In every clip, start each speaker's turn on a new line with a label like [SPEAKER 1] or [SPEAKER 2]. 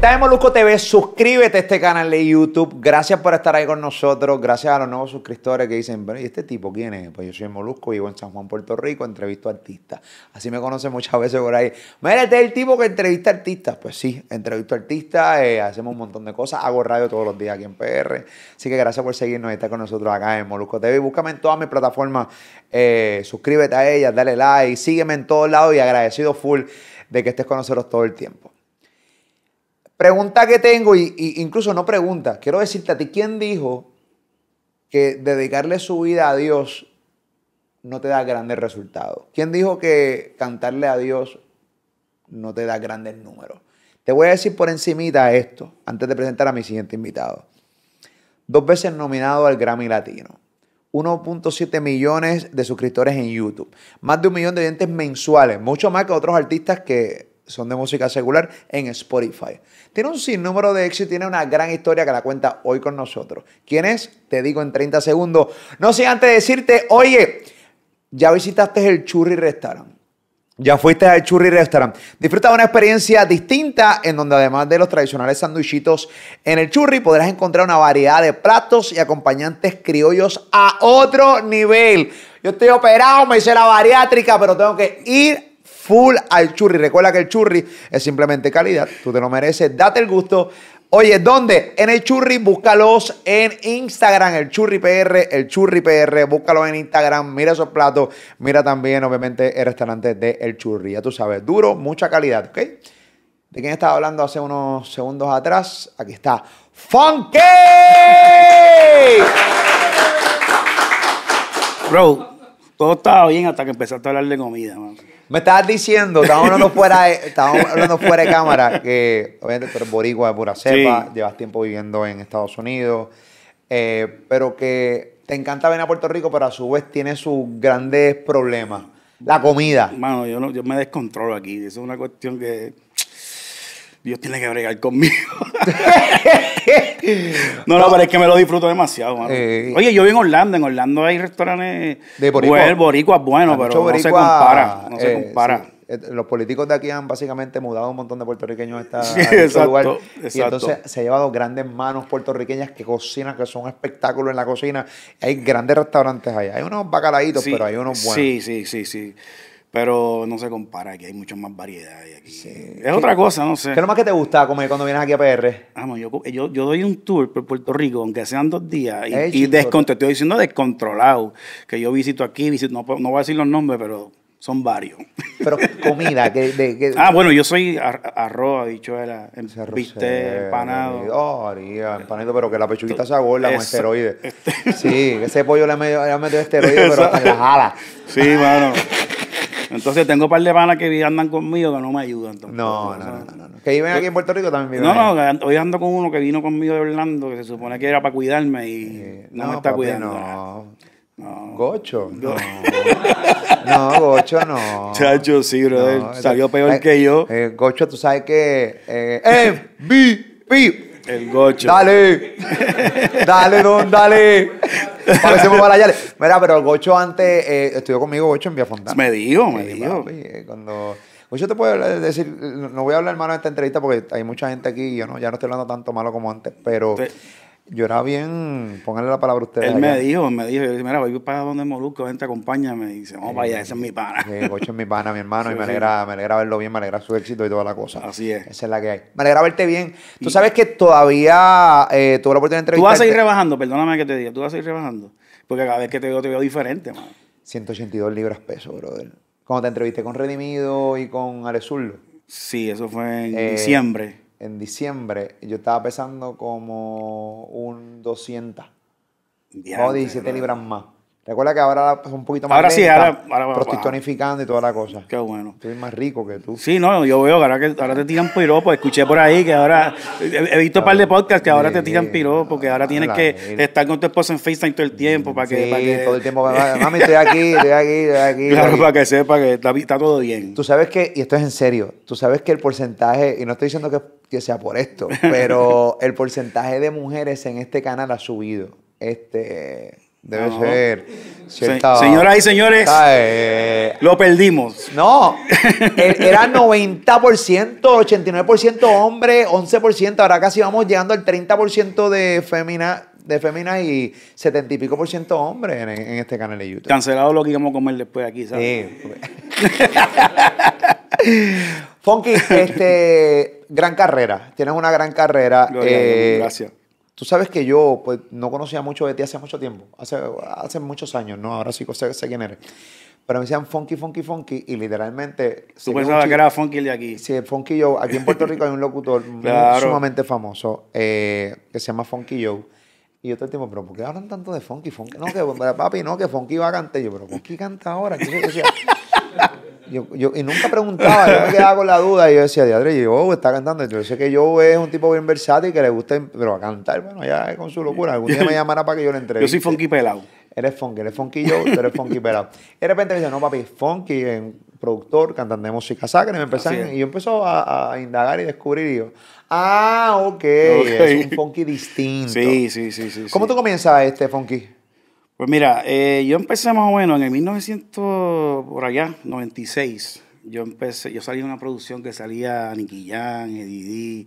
[SPEAKER 1] estás en Molusco TV, suscríbete a este canal de YouTube. Gracias por estar ahí con nosotros. Gracias a los nuevos suscriptores que dicen, ¿y este tipo quién es? Pues yo soy en Molusco, vivo en San Juan, Puerto Rico, entrevisto a artistas. Así me conocen muchas veces por ahí. Mira, este el tipo que entrevista a artistas. Pues sí, entrevisto a artistas, eh, hacemos un montón de cosas. Hago radio todos los días aquí en PR. Así que gracias por seguirnos y estar con nosotros acá en Molusco TV. Búscame en todas mis plataformas. Eh, suscríbete a ellas, dale like, sígueme en todos lados y agradecido full de que estés con nosotros todo el tiempo. Pregunta que tengo, y, incluso no pregunta, quiero decirte a ti, ¿quién dijo que dedicarle su vida a Dios no te da grandes resultados? ¿Quién dijo que cantarle a Dios no te da grandes números? Te voy a decir por encimita esto, antes de presentar a mi siguiente invitado. Dos veces nominado al Grammy Latino. 1.7 millones de suscriptores en YouTube. Más de un millón de oyentes mensuales. Mucho más que otros artistas que son de música secular en Spotify. Tiene un sinnúmero de y tiene una gran historia que la cuenta hoy con nosotros. ¿Quién es? Te digo en 30 segundos. No sé antes de decirte, oye, ya visitaste el Churri Restaurant. Ya fuiste al Churri Restaurant. Disfruta de una experiencia distinta en donde además de los tradicionales sanduichitos en el Churri podrás encontrar una variedad de platos y acompañantes criollos a otro nivel. Yo estoy operado, me hice la bariátrica, pero tengo que ir full al churri. Recuerda que el churri es simplemente calidad. Tú te lo mereces. Date el gusto. Oye, ¿dónde? En el Churri, búscalos en Instagram, el Churri PR, el Churri PR, búscalos en Instagram, mira esos platos, mira también obviamente el restaurante de El Churri, ya tú sabes, duro, mucha calidad, ¿ok? ¿De quién estaba hablando hace unos segundos atrás? Aquí está, Funky. Bro, todo
[SPEAKER 2] estaba bien hasta que empezaste a hablar de comida, man. Me estabas diciendo, estábamos hablando fuera de, hablando fuera cámara,
[SPEAKER 1] que obviamente tú eres boricua de pura cepa, llevas tiempo viviendo en Estados Unidos, eh, pero que te encanta venir a Puerto Rico, pero a su vez tiene sus grandes problemas. La comida. Mano, yo, no, yo me descontrolo aquí. Eso es una cuestión que
[SPEAKER 2] Dios tiene que bregar conmigo. no, no, pero es que me lo disfruto demasiado, mano. Eh, Oye, yo vivo en Orlando. En Orlando hay restaurantes de boricua bueno, pero no se compara. No se eh, compara.
[SPEAKER 1] Eh, los políticos de aquí han básicamente mudado un montón de puertorriqueños a, esta, este exacto, Exacto. Y entonces se ha llevado grandes manos puertorriqueñas que cocinan, que son espectáculos en la cocina. Hay grandes restaurantes allá. Hay unos bacalaitos, pero hay unos buenos. Sí,
[SPEAKER 2] sí, sí, sí. Pero no se compara, aquí hay mucha más variedad. aquí... Es otra cosa, no sé. ¿Qué es lo más que te gusta comer cuando vienes aquí a PR? Ah, yo, yo, doy un tour por Puerto Rico, aunque sean dos días, y, estoy diciendo descontrolado, que yo visito aquí, visito, no, voy a decir los nombres, pero son varios. Pero comida, que, de, que... Ah, bueno, yo soy
[SPEAKER 1] ar arroz, dicho viste, empanado. Oh, haría, empanado, pero que la pechuguita sea gorda con esteroides. Sí, ese pollo le ha metido, esteroides, pero en la jala. Sí, mano. Entonces tengo un par de panas que andan conmigo que no me ayudan. Tampoco, no,
[SPEAKER 2] no, no, no, no, Que viven aquí en
[SPEAKER 1] Puerto Rico también No,
[SPEAKER 2] no, hoy ando con uno que vino conmigo de Orlando, que se supone que era para cuidarme y no, me está cuidando.
[SPEAKER 1] No. No. Gocho, no. no, Gocho, no. Chacho, sí, bro. Eh, Salió peor eh, que yo. El eh, gocho, tú sabes que. Eh, MVP. El Gocho. Dale. dale, don, dale. Parecemos allá. Mira, pero el Gocho antes eh, estudió conmigo, Gocho en Vía Fontana. Me dijo, me dijo. Eh, cuando... Gocho te puedo decir, no voy a hablar malo en esta entrevista porque hay mucha gente aquí y yo no, ya no estoy hablando tanto malo como antes, pero... Yo era bien, pónganle la palabra a ustedes. Él me dijo, me dijo,
[SPEAKER 2] yo le dije, mira, voy para donde Molusco, gente, acompáñame.
[SPEAKER 1] Y dice, vamos oh, para allá, ese es mi pana. Sí, es mi pana, mi hermano, y me alegra, me alegra verlo bien, me alegra su éxito y toda la cosa. Así es. Esa es la que hay. Me alegra verte bien. Tú sabes que todavía eh, tuve la oportunidad de entrevistar. Tú vas a ir
[SPEAKER 2] rebajando, perdóname que te diga, tú vas a ir rebajando. Porque cada vez que te veo, te veo diferente, man.
[SPEAKER 1] 182 libras peso, brother. Cuando te entrevisté con Redimido y con Alezurlo. Sí, eso fue en eh, diciembre en diciembre yo estaba pesando como un 200. Diante, 17 libras más. Recuerda que ahora es un poquito más. Ahora sí, ahora. ahora, ahora y toda la cosa. Qué bueno. Estoy más rico que tú. Sí, no, yo veo que ahora,
[SPEAKER 2] que ahora te tiran piropos. Escuché por ahí que ahora. He visto un par de podcasts que ahora te tiran piropos, porque ahora tienes que estar con tu esposa en FaceTime todo el tiempo. Para que, todo el tiempo. Mami, estoy aquí, estoy
[SPEAKER 1] aquí, estoy aquí. Claro, para que sepa que está, todo bien. Tú sabes que, y esto es en serio, tú sabes que el porcentaje, y no estoy diciendo que, que sea por esto, pero el porcentaje de mujeres en este canal ha subido. Este Debe ser. Señoras y señores,
[SPEAKER 2] eh, lo perdimos.
[SPEAKER 1] No, e- era 90%, 89% hombre, 11%, ahora casi vamos llegando al 30% de de féminas y 70 y pico por ciento hombres en, este canal de YouTube.
[SPEAKER 2] Cancelado lo que íbamos a
[SPEAKER 1] comer después aquí, ¿sabes? Sí. Funky, este, gran carrera. Tienes una gran carrera. Eh, gracias Tú sabes que yo pues, no conocía mucho de ti hace mucho tiempo, hace, hace muchos años, ¿no? Ahora sí sé, quién eres. Pero me decían funky, funky, funky y literalmente... Tú pensabas que era funky el de aquí. Sí, funky Joe. Aquí en Puerto Rico hay un locutor sumamente famoso eh, que se llama Funky Joe. Y yo todo el tiempo, pero ¿por qué hablan tanto de funky? funky? No, que papi, no, que funky va a cantar. yo, pero funky canta ahora. Yo, yo, y nunca preguntaba, yo me quedaba con la duda y yo decía, Diadre, yo está cantando. Yo sé que yo es un tipo bien versátil que le gusta, pero a cantar, bueno, ya es con su locura. Algún día me llamará para que yo le entregue. Yo soy funky pelado. Eres funky, eres funky yo, tú eres funky pelado. Y de repente me dice, no, papi, funky, productor, cantante de música sacra. Y, me empezan y yo empezó a, indagar y descubrir. Y yo, ah, okay, ok, es un funky distinto. Sí, sí, sí. sí ¿Cómo tú comienzas este funky?
[SPEAKER 2] Pues mira, eh, yo empecé más o menos en el 1900, por allá, 96. Yo empecé, yo salí de una producción que salía Nicky Jan, Eddie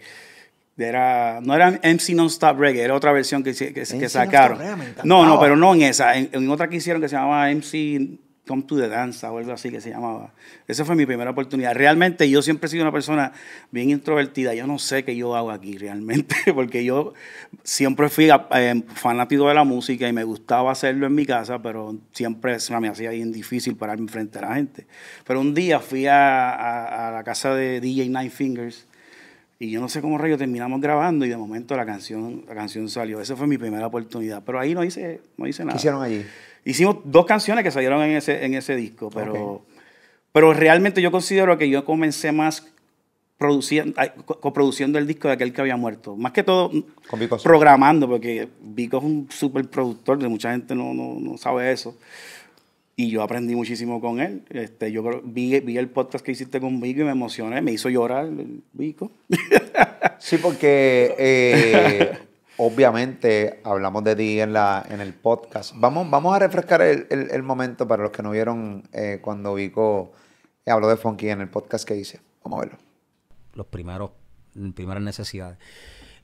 [SPEAKER 2] era, no era MC Non-Stop Reggae, era otra versión que, que, sacaron. no, no, pero no en esa, en, otra que hicieron que se llamaba MC Come to the Danza o algo así que se llamaba. Esa fue mi primera oportunidad. Realmente yo siempre he sido una persona bien introvertida. Yo no sé qué yo hago aquí realmente, porque yo siempre fui eh, fanático de la música y me gustaba hacerlo en mi casa, pero siempre me hacía bien difícil pararme frente a la gente. Pero un día fui a, la casa de DJ Nine Fingers. Y yo no sé cómo rayo terminamos grabando y de momento la canción, la canción salió. Esa fue mi primera oportunidad. Pero ahí no hice, no hice nada. ¿Qué hicieron allí? Hicimos dos canciones que salieron en ese, en ese disco, pero, pero realmente yo considero que yo comencé más produciendo, coproduciendo el disco de aquel que había muerto. Más que todo mm, programando, porque Vico es un súper productor, mucha gente no, no, sabe eso. Y yo aprendí muchísimo con él. Este, yo vi, vi el podcast que hiciste con Vico y me emocioné, me hizo llorar Vico.
[SPEAKER 1] Sí, porque eh, Obviamente hablamos de ti en, la, en el podcast. Vamos, vamos a refrescar el, momento para los que no
[SPEAKER 3] vieron eh, cuando Vico habló de Funky en el podcast que hice. Vamos a verlo. Los primeros, primeras necesidades.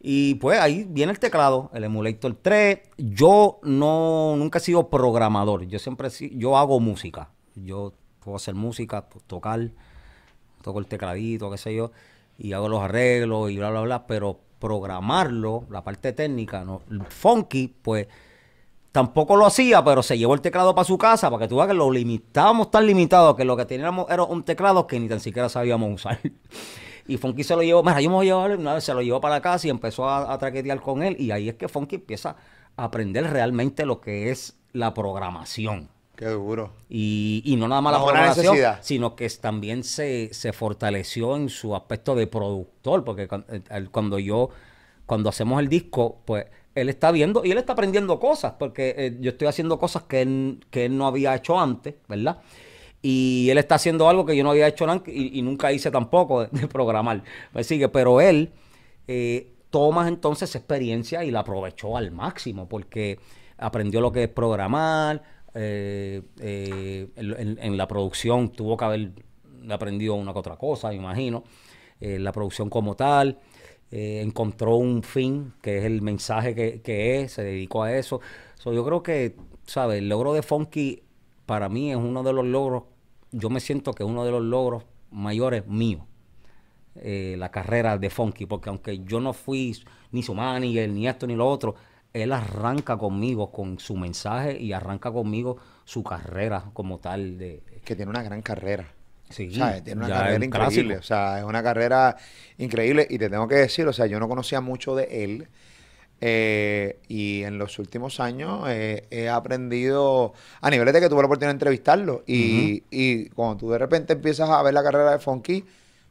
[SPEAKER 3] Y pues ahí viene el teclado, el Emulator 3. Yo no, nunca he sido programador. Yo siempre, yo hago música. Yo puedo hacer música, tocar, toco el tecladito, qué sé yo, y hago los arreglos y bla, bla, bla. Pero programarlo, la parte técnica, ¿no? Funky, pues tampoco lo hacía, pero se llevó el teclado para su casa para que tú veas que lo limitábamos tan limitado que lo que teníamos era un teclado que ni tan siquiera sabíamos usar. Y Funky se lo llevó, yo me una vez se lo llevó para la casa y empezó a, a traquetear con él. Y ahí es que Funky empieza a aprender realmente lo que es la programación. Qué duro. Y, no nada más la, programación sino que también se, fortaleció en su aspecto de productor, porque eh, cuando yo, cuando hacemos el disco, pues él está viendo y él está aprendiendo cosas, porque eh, yo estoy haciendo cosas que él, no había hecho antes, ¿verdad? Y él está haciendo algo que yo no había hecho antes y, nunca hice tampoco de, programar. pero él eh, toma entonces experiencia y la aprovechó al máximo, porque aprendió lo que es programar, eh, eh, en, la producción tuvo que haber aprendido una que otra cosa, me imagino. Eh, la producción como tal. encontró un fin, que es el mensaje que, es, se dedicó a eso. yo creo que, ¿sabes? El logro de Funky para mí es uno de los logros, yo me siento que es uno de los logros mayores míos. la carrera de Funky, porque aunque yo no fui ni su manager, ni esto, ni lo otro, él arranca conmigo con su mensaje y arranca conmigo su carrera como tal. De, que tiene una gran carrera. Sí, o sea, tiene una carrera increíble. O sea, es una carrera
[SPEAKER 1] increíble. Y te tengo que decir, o sea, yo no conocía mucho de él. Eh, y en los últimos años eh, he aprendido a niveles de que tuve la oportunidad de entrevistarlo. Y, cuando tú de repente empiezas a ver la carrera de Funky,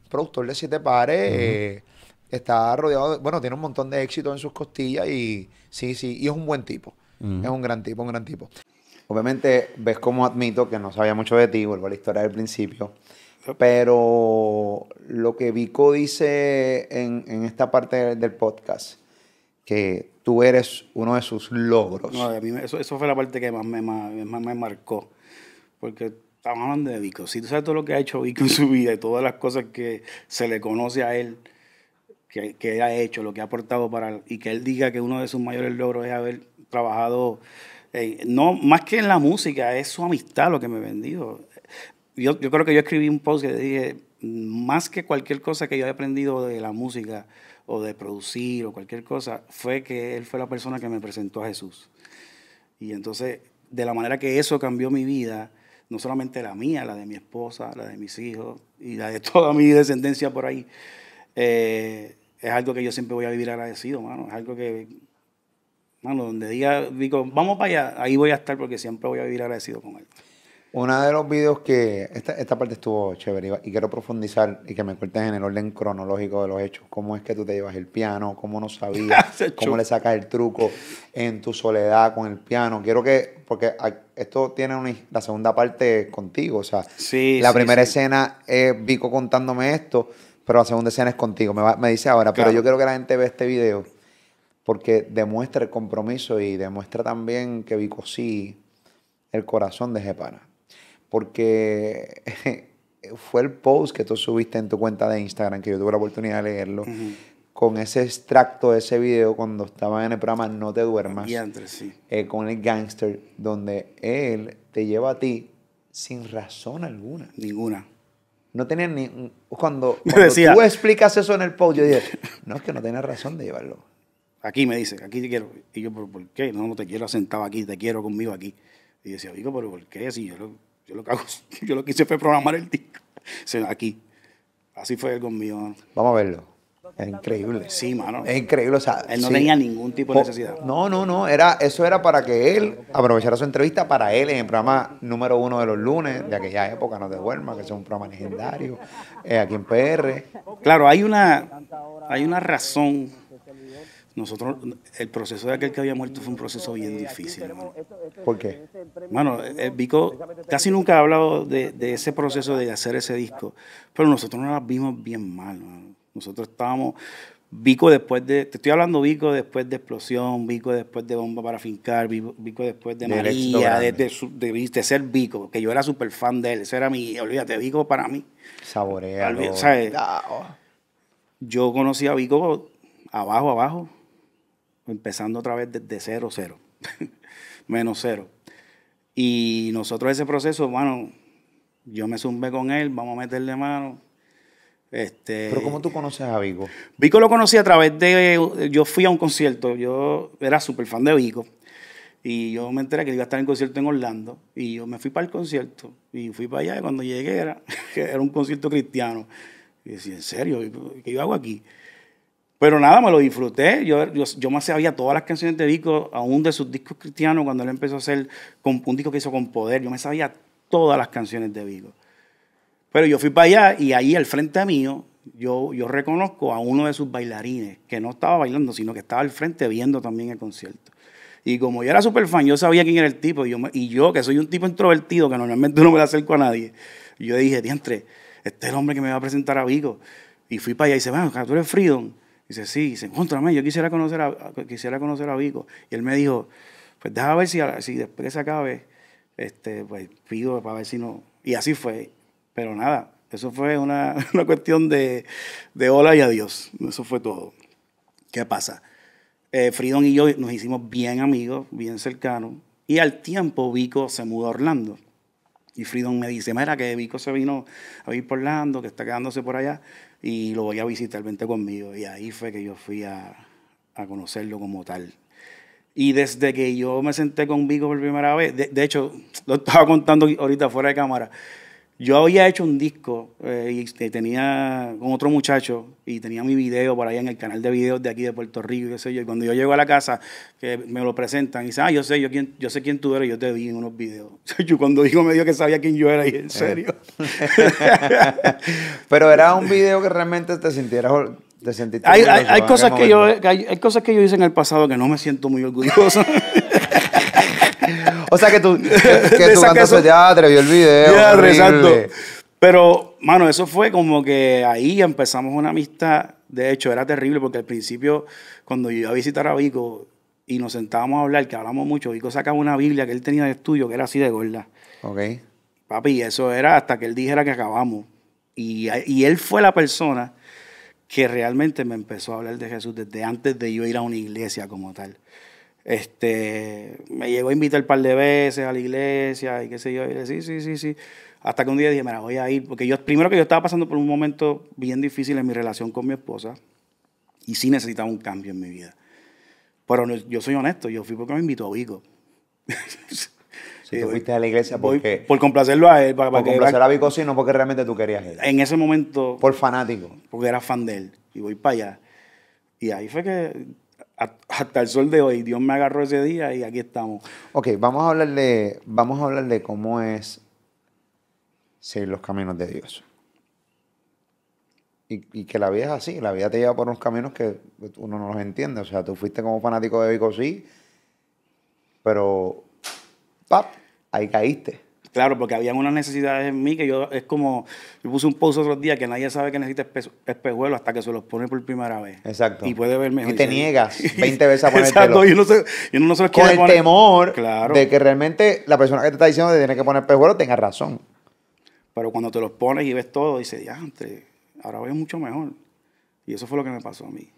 [SPEAKER 1] productor de Siete Pares, está rodeado, bueno, tiene un montón de éxito en sus costillas y sí, sí, y es un buen tipo. Es un gran tipo, un gran tipo. Obviamente, ves cómo admito que no sabía mucho de ti, vuelvo a la historia del principio. Pero lo que Vico dice en, en esta parte del podcast, que tú eres uno de sus logros. No, a
[SPEAKER 2] mí eso, eso, fue la parte que más me, más, más me marcó. Porque estamos hablando de Vico. Si tú sabes todo lo que ha hecho Vico en su vida y todas las cosas que se le conoce a él, que, que ha hecho, lo que ha aportado para... Y que él diga que uno de sus mayores logros es haber trabajado, eh, no más que en la música, es su amistad lo que me ha vendido. Yo, yo creo que yo escribí un post que dije, más que cualquier cosa que yo he aprendido de la música o de producir o cualquier cosa, fue que él fue la persona que me presentó a Jesús. Y entonces, de la manera que eso cambió mi vida, no solamente la mía, la de mi esposa, la de mis hijos y la de toda mi descendencia por ahí, eh, es algo que yo siempre voy a vivir agradecido, mano. Es algo que, mano, donde diga, Vico, vamos para allá, ahí voy a estar porque siempre voy a vivir agradecido con él.
[SPEAKER 1] Uno de los videos que, esta, parte estuvo chévere y quiero profundizar y que me cuentes en el orden cronológico de los hechos. ¿Cómo es que tú te llevas el piano? ¿Cómo no sabías? ¿Cómo le sacas el truco en tu soledad con el piano? Quiero que, porque esto tiene una, la segunda parte contigo, o sea, la primera escena es Vico contándome esto, pero la segunda escena es contigo. Me, dice ahora, pero yo quiero que la gente vea este video porque demuestra el compromiso y demuestra también que vi sí el corazón de Jepana. Porque fue el post que tú subiste en tu cuenta de Instagram, que yo tuve la oportunidad de leerlo, con ese extracto de ese video cuando estaba en el programa No te duermas, sí. Eh, con el gangster, donde él te lleva a ti sin razón alguna. Ninguna. No tenía ni. Cuando, tú explicas eso en el post, yo dije, no, es que no tenía razón de llevarlo.
[SPEAKER 2] Aquí me dice, aquí te quiero. Y yo, ¿por qué? No, no te quiero sentado aquí, te quiero conmigo aquí. Y decía, hijo, pero ¿por qué? Si yo lo, yo lo, yo lo que hice fue programar el disco. aquí. Así fue conmigo. Vamos a
[SPEAKER 1] verlo. Es increíble. Sí, mano. Es increíble, o sea. Él no tenía ningún tipo de necesidad. No, no, no. Era, eso era para que él aprovechara su entrevista para él en el programa número uno de los lunes de aquella época, No de Duermas, que es un programa legendario, eh, aquí en PR. Claro, hay
[SPEAKER 2] una, hay una razón. Nosotros, el proceso de aquel que había muerto fue un proceso bien difícil. Hermano. ¿Por qué? Bueno, eh, Vico casi nunca ha hablado de, de, ese proceso de hacer ese disco, pero nosotros nos las vimos bien mal, hermano. Nosotros estábamos, Vico después de, te estoy hablando Vico después de explosión, Vico después de bomba para fincar, Vico, después de, María, de, ser Vico, que yo era súper fan de él, eso era mi, olvídate, Vico para mí.
[SPEAKER 1] Saborea.
[SPEAKER 2] Oh. Yo conocí a Vico abajo, abajo, empezando otra vez desde cero, cero, menos cero. Y nosotros ese proceso, bueno, yo me zumbé con él, vamos a meterle mano este, Pero ¿cómo
[SPEAKER 1] tú conoces a Vico?
[SPEAKER 2] Vico lo conocí a través de... Yo fui a un concierto, yo era súper fan de Vico. Y yo me enteré que iba a estar en concierto en Orlando. Y yo me fui para el concierto. Y fui para allá. Y cuando llegué era, era un concierto cristiano. Y decía, ¿en serio? ¿Qué yo hago aquí? Pero nada, me lo disfruté. Yo, yo, me sabía todas las canciones de Vico, aún de sus discos cristianos, cuando él empezó a hacer un disco que hizo con poder. Yo me sabía todas las canciones de Vico. Pero yo fui para allá y ahí al frente mío, yo, yo reconozco a uno de sus bailarines, que no estaba bailando, sino que estaba al frente viendo también el concierto. Y como yo era súper fan, yo sabía quién era el tipo. Y yo, que soy un tipo introvertido, que normalmente no me acerco a nadie, yo dije, diantre, este es el hombre que me va a presentar a Vico. Y fui para allá y dice, bueno, tú eres Freedom. dice, sí, y dice, encontrame, yo quisiera conocer a, quisiera conocer a Vico. Y él me dijo, pues déjame ver si, si después que se acabe, este, pues pido para ver si no. Y así fue. Pero nada, eso fue una, cuestión de, de, hola y adiós. Eso fue todo. ¿Qué pasa? Eh, Fridon y yo nos hicimos bien amigos, bien cercanos. Y al tiempo Vico se mudó a Orlando. Y Fridon me dice, mira que Vico se vino a vivir por Orlando, que está quedándose por allá, y lo voy a visitar, vente conmigo. Y ahí fue que yo fui a, conocerlo como tal. Y desde que yo me senté con Vico por primera vez, de hecho, lo estaba contando ahorita fuera de cámara, yo había hecho un disco eh, y este, tenía con otro muchacho y tenía mi video por ahí en el canal de videos de aquí de Puerto Rico, qué sé yo. Y cuando yo llego a la casa, que me lo presentan y dicen, ah, yo sé, yo, quién, yo sé quién tú eres, yo te vi en unos videos. yo cuando digo me dijo que sabía quién yo era
[SPEAKER 1] y en eh. serio. Pero era un video que realmente te sintieras te sentiste hay, cosas que yo
[SPEAKER 2] hay cosas que yo hice en el pasado que no me siento muy orgulloso O sea que tú,
[SPEAKER 1] que, que tú teatro, el video. Teatro, exacto.
[SPEAKER 2] Pero, mano, eso fue como que ahí empezamos una amistad. De hecho, era terrible porque al principio, cuando yo iba a visitar a Vico y nos sentábamos a hablar, que hablamos mucho, Vico sacaba una Biblia que él tenía de estudio que era así de gorda. Ok. Papi, eso era hasta que él dijera que acabamos. Y, y él fue la persona que realmente me empezó a hablar de Jesús desde antes de yo ir a una iglesia como tal. Este, me llegó a invitar un par de veces a la iglesia y qué sé yo. Y le sí, sí, sí, sí. Hasta que un día dije, mira, voy a ir. Porque yo, primero que yo estaba pasando por un momento bien difícil en mi relación con mi esposa y sí necesitaba un cambio en mi vida. Pero yo soy honesto, yo fui
[SPEAKER 1] porque me invitó a Vico. Si tú fuiste a la iglesia porque... por complacerlo a él. Para, complacer a Vico, sí, no porque realmente tú querías En ese momento... Por fanático. Porque era fan de él.
[SPEAKER 2] Y voy para allá. Y ahí fue que hasta el sol de hoy. Dios me agarró ese día y aquí estamos.
[SPEAKER 1] Ok, vamos a hablarle vamos a hablar de cómo es seguir los caminos de Dios. Y, que la vida es así, la vida te lleva por unos caminos que uno no los entiende. O sea, tú fuiste como fanático de Vico, sí, pero, ahí caíste.
[SPEAKER 2] Claro, porque había unas necesidades en mí que yo, es como, yo puse un post otro día que nadie sabe que necesita espe hasta que se los pone por primera vez. Exacto. Y puede mejor. Y te niegas 20 veces a ponértelo. Exacto, y
[SPEAKER 1] uno, no se los Con el temor de que realmente la persona que te está diciendo que tiene que poner espejuelo tenga razón.
[SPEAKER 2] Pero cuando te los pones y ves todo, dices, ya, antes, ahora voy mucho mejor. Y eso fue lo que me pasó a mí.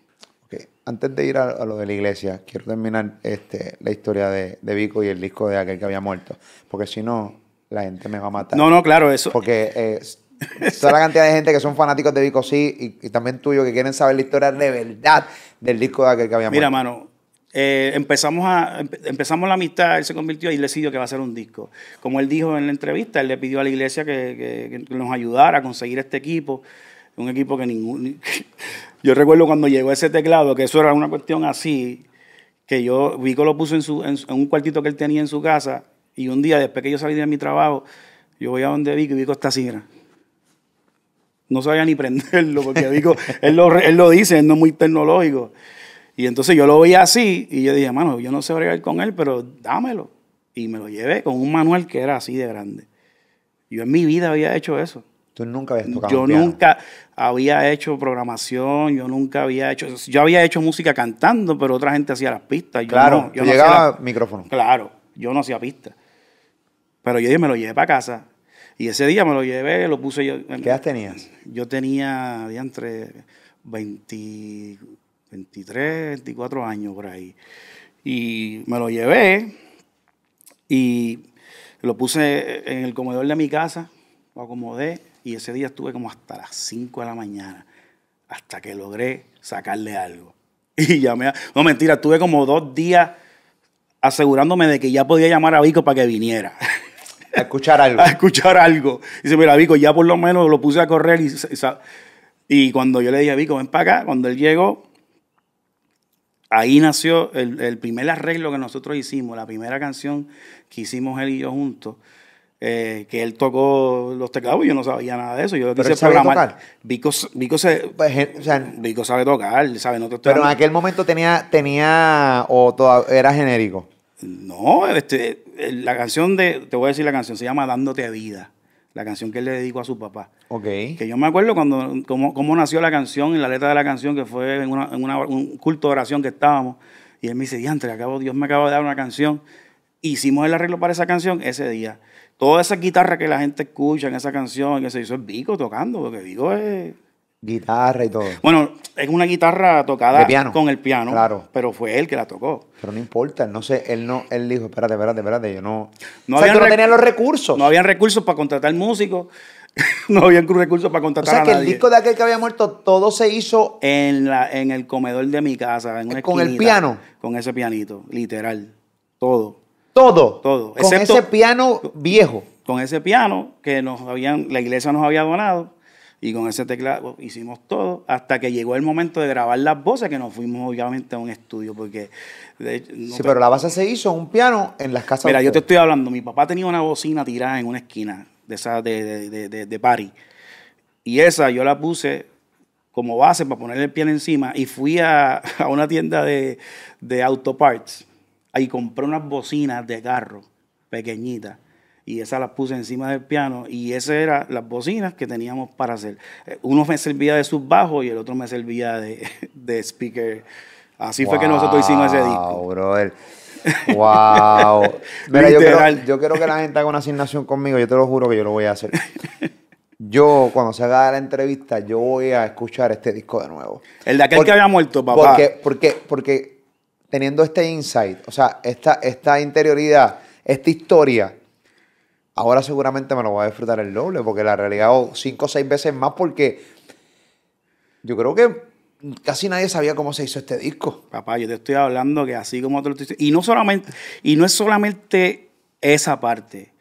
[SPEAKER 1] Antes de ir a, lo de la iglesia, quiero terminar este, la historia de Vico y el disco de aquel que había muerto. Porque si no, la gente me va a matar. No, no, claro, eso. Porque eh, toda la cantidad de gente que son fanáticos de Vico sí y, también tuyo que quieren saber la historia de verdad del disco de aquel que había Mira,
[SPEAKER 2] mano, eh, empezamos, a, empezamos la amistad, él se convirtió y le decidió que va a ser un disco. Como él dijo en la entrevista, él le pidió a la iglesia que, nos ayudara a conseguir este equipo, un equipo que ningún... yo recuerdo cuando llegó ese teclado, que eso era una cuestión así, que yo, Vico lo puso en, su, en un cuartito que él tenía en su casa y un día, después que yo salí de mi trabajo, yo voy a donde Vico y Vico está así, No sabía ni prenderlo, porque Vico, él, lo, dice, él no es muy tecnológico. Y entonces yo lo veía así y yo dije, mano, yo no sé bregar con él, pero dámelo. Y me lo llevé con un manual que era así de grande. Yo en mi vida había hecho eso.
[SPEAKER 1] Tú nunca habías tocado Yo nunca
[SPEAKER 2] había hecho programación, yo nunca había hecho. Yo había hecho música cantando, pero otra gente hacía las pistas. Yo claro, no, yo llegaba micrófono. Claro, yo no hacía pistas. Pero yo me lo llevé para casa. Y ese día me lo llevé, lo puse yo. ¿Qué edad tenías? Yo tenía entre 23, 24 años por ahí. Y me lo llevé y lo puse en el comedor de mi casa, lo acomodé y ese día estuve como hasta las 5 de la mañana, hasta que logré sacarle algo. Y llamé a, No, mentira, estuve como dos días asegurándome de que ya podía llamar a Vico para que viniera. A escuchar algo. a escuchar algo. Dice, mira, Vico, ya por lo menos lo puse a correr. Y, cuando yo le dije a Vico, ven para acá, cuando él llegó, ahí nació el, primer arreglo que nosotros hicimos, la primera canción que hicimos él y yo juntos. Eh, que él tocó los teclados, yo no sabía nada de eso. Yo pero quise él Vico, sabe tocar, sabe, Pero en aquel
[SPEAKER 1] momento tenía, tenía o era genérico.
[SPEAKER 2] No, este, la canción de, te voy a decir la canción, se llama Dándote Vida, la canción que él le dedicó a su papá. Ok. Que yo me acuerdo cuando, cómo, nació la canción y la letra de la canción, que fue en, una, un culto de oración que estábamos, y él me dice, diantre, acabo, Dios me acaba de dar una canción. Hicimos el arreglo para esa canción ese día. Toda esa guitarra que la gente escucha en esa canción, que se hizo es Vico tocando, porque Vico es...
[SPEAKER 1] Guitarra y todo. Bueno, es una guitarra tocada con el piano. Claro. Pero fue él que la tocó. Pero no importa, no sé, él no, él dijo, espérate, espérate, espérate, yo no. No, o no tenía los recursos. No habían recursos para contratar
[SPEAKER 2] músicos. no habían recursos para contratar o sea, que el disco
[SPEAKER 1] de aquel que había muerto, todo se hizo.
[SPEAKER 2] En, la, en el comedor de mi casa. con el piano. Con ese pianito, literal. Todo. Todo. Todo. Con ese piano viejo. Con ese piano que nos habían, la iglesia nos había donado y con ese teclado hicimos todo hasta que llegó el momento de grabar las voces que nos fuimos obviamente a un estudio porque... sí, pero la
[SPEAKER 1] base se hizo un piano en las casas... Mira, yo te
[SPEAKER 2] estoy hablando, mi papá tenía una bocina tirada en una esquina de esa de, de, de, de party. Y esa yo la puse como base para ponerle el piano encima y fui a, una tienda de, de parts ahí compré unas bocinas de carro pequeñitas y esa la puse encima del piano y esas eran las bocinas que teníamos para hacer. Eh, uno me servía de sub-bajo y el otro me servía de, de speaker.
[SPEAKER 1] Así fue que nosotros hicimos ese disco. Brother. Wow. Mira, yo, quiero, yo quiero que la gente haga una asignación conmigo, yo te lo juro que yo lo voy a hacer. yo, cuando se haga la entrevista, yo voy a escuchar este disco de nuevo. El de aquel que había muerto, papá. Porque, porque, porque teniendo este insight, o sea, esta, esta interioridad, esta historia, Ahora seguramente me lo voy a disfrutar el doble, porque la realidad relegado cinco o seis veces más, porque yo creo que casi nadie sabía cómo se hizo este disco. Papá, yo te estoy hablando que así como otro... y no solamente,
[SPEAKER 2] y no es solamente esa parte,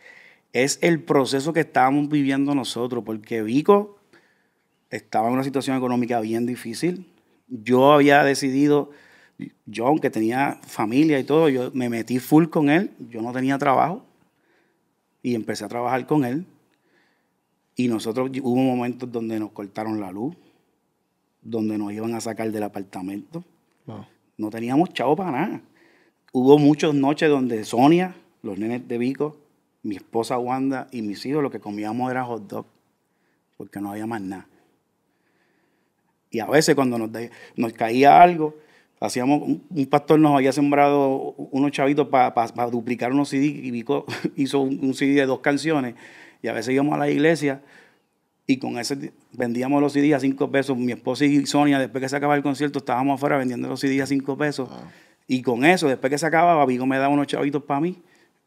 [SPEAKER 2] es el proceso que estábamos viviendo nosotros, porque Vico estaba en una situación económica bien difícil. Yo había decidido, yo aunque tenía familia y todo, yo me metí full con él, yo no tenía trabajo y empecé a trabajar con él. Y nosotros hubo momentos donde nos cortaron la luz, donde nos iban a sacar del apartamento. No teníamos chavo para nada. Hubo muchas noches donde Sonia, los nenes de Vico, mi esposa Wanda y mis hijos lo que comíamos era hot dog, porque no había más nada. Y a veces cuando nos caía algo, Hacíamos, un pastor nos había sembrado unos chavitos para duplicar unos CD y Vico hizo un, CD de dos canciones. Y a veces íbamos a la iglesia y con ese vendíamos los CDs a cinco pesos. Mi esposa y Sonia, después que se acababa el concierto, estábamos afuera vendiendo los CDs a cinco pesos. Ah. Y con eso, después que se acababa, Vico me daba unos chavitos para mí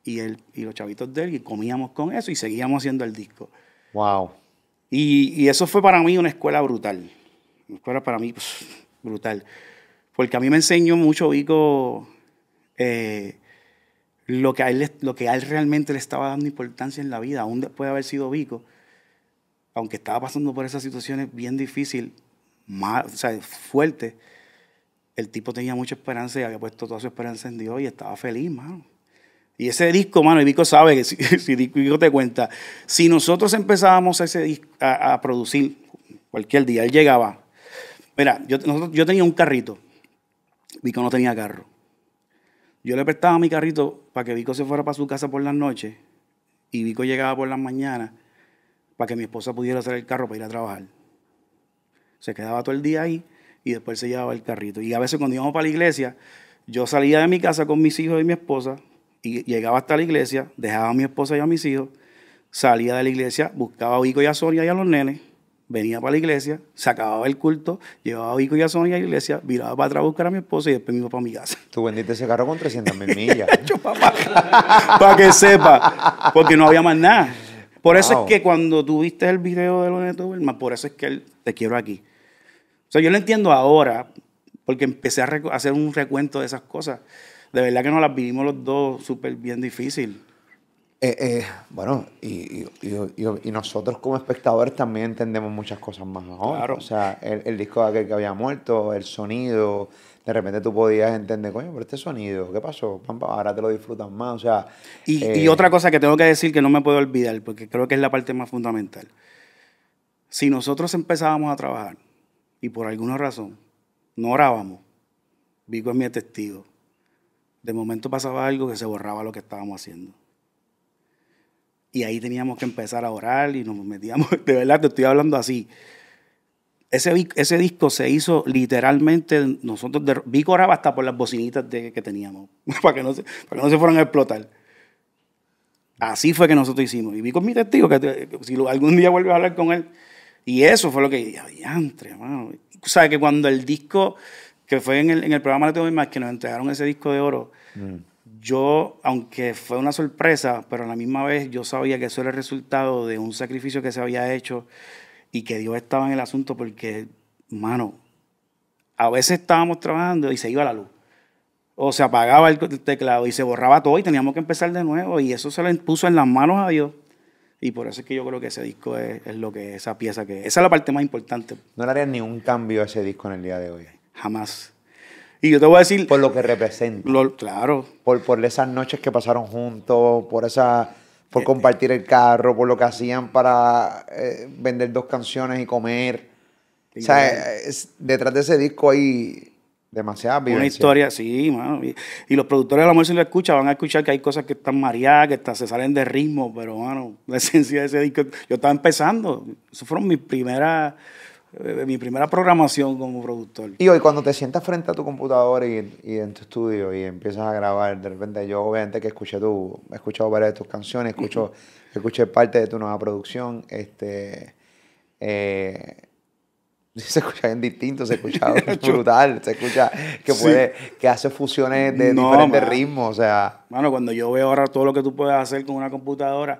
[SPEAKER 2] y, el y los chavitos de él y comíamos con eso y seguíamos haciendo el disco. ¡Wow! Y, eso fue para mí una escuela brutal. Una escuela para mí pues, brutal. Porque a mí me enseñó mucho Vico eh, lo, que a él, realmente le estaba dando importancia en la vida, aún después de haber sido Vico, aunque estaba pasando por esas situaciones bien difíciles, más, o sea, fuertes, el tipo tenía mucha esperanza y había puesto toda su esperanza en Dios y estaba feliz, mano. Y ese disco, mano, y Vico sabe que si, Vico te cuenta, si nosotros empezábamos a, ese producir cualquier día, él llegaba. Mira, yo tenía un carrito, Vico no tenía carro. Yo le prestaba mi carrito para que Vico se fuera para su casa por las noches y Vico llegaba por las mañanas para que mi esposa pudiera hacer el carro para ir a trabajar. Se quedaba todo el día ahí y después se llevaba el carrito. Y a veces cuando íbamos para la iglesia, yo salía de mi casa con mis hijos y mi esposa y llegaba hasta la iglesia, dejaba a mi esposa y a mis hijos, salía de la iglesia, buscaba a Vico y a Sonia y a los nenes venía para la iglesia, se acababa el culto, llevaba a Vico y a Sonia a la iglesia, viraba para atrás a buscar a mi esposa y después me iba para mi casa. Tú vendiste ese carro con 300 mil millas. para que sepa, porque no había más nada. Por eso es que cuando tú viste el video de los más por eso es que te quiero aquí. O sea, yo lo entiendo ahora, porque empecé a hacer un recuento de esas cosas. De verdad que nos las vivimos los dos súper bien difícil.
[SPEAKER 1] Eh, eh, bueno, y, nosotros como espectadores también entendemos muchas cosas más ahora. O sea, el, disco de aquel que había muerto, el sonido, de repente tú podías entender, coño, pero este sonido, ¿qué pasó? ahora te lo disfrutas más. O sea, y, eh, otra
[SPEAKER 2] cosa que tengo que decir que no me puedo
[SPEAKER 1] olvidar, porque creo que es la parte más
[SPEAKER 2] fundamental. Si nosotros empezábamos a trabajar y por alguna razón no orábamos, Vico es mi testigo. De momento pasaba algo que se borraba lo que estábamos haciendo y ahí teníamos que empezar a orar y nos metíamos, de verdad te estoy hablando así. Ese, ese disco se hizo literalmente, nosotros, de, Vico oraba hasta por las bocinitas de, que teníamos, para que, no se, para que no se fueran a explotar. Así fue que nosotros hicimos. Y vi con mi testigo, que, si algún día vuelvo a hablar con él. Y eso fue lo que diantre, hermano! O que cuando el disco, que fue en el, en el programa de Más, que nos entregaron ese disco de oro, mm yo, aunque fue una sorpresa, pero a la misma vez yo sabía que eso era el resultado de un sacrificio que se había hecho y que Dios estaba en el asunto porque, mano, a veces estábamos trabajando y se iba la luz. O se apagaba el teclado y se borraba todo y teníamos que empezar de nuevo y eso se lo puso en las manos a Dios. Y por eso es que yo creo que ese disco es, lo que esa pieza que
[SPEAKER 1] Esa es la parte más importante. No le harías ni cambio a ese disco en el día de hoy. Jamás. Y yo te voy a decir... Por lo que representa. claro. Por, por esas noches que pasaron juntos, por esa por eh, compartir eh. el carro, por lo que hacían para eh, vender dos canciones y comer. O sea, detrás de ese disco hay demasiada Una historia,
[SPEAKER 2] sí, mano. Y, los productores de la música si lo escuchan, van a escuchar que hay cosas que están mareadas, que se salen de ritmo, pero, mano, la esencia de ese disco. Yo
[SPEAKER 1] estaba empezando. Esas fueron mis primeras
[SPEAKER 2] mi primera programación como productor.
[SPEAKER 1] Y hoy cuando te sientas frente a tu computadora y, en tu estudio y empiezas a grabar, de repente yo obviamente que escuché tú, he escuchado varias de tus canciones, escucho, escuché parte de tu nueva producción, este, eh, se escucha bien distinto, se escucha brutal, se escucha que puede, que hace fusiones de diferentes ritmos, o sea.
[SPEAKER 2] cuando yo veo ahora todo lo que tú puedes hacer con una computadora,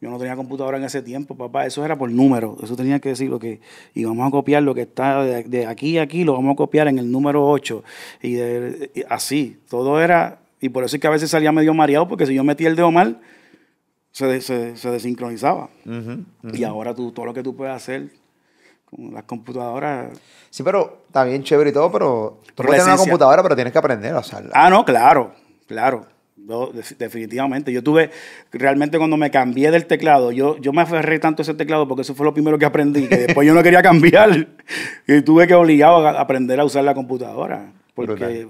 [SPEAKER 2] yo no tenía computadora en ese tiempo, papá. Eso era por número. Eso tenía que decir lo que. Y vamos a copiar lo que está de, aquí a aquí, lo vamos a copiar en el número 8. Y, así. Todo era. Y por eso es que a veces salía medio mareado, porque si yo metía el dedo mal, se, se, desincronizaba. Y ahora tú, todo lo que tú puedes hacer
[SPEAKER 1] con las computadoras. Sí, pero también chévere y todo, pero. Tú tienes una computadora, pero tienes que aprender a usarla. Ah, no,
[SPEAKER 2] claro, claro definitivamente, yo tuve, realmente cuando me cambié del teclado, yo, yo me aferré tanto a ese teclado porque eso fue lo primero que aprendí, que después yo no quería cambiar y tuve que obligado a aprender a usar la computadora, porque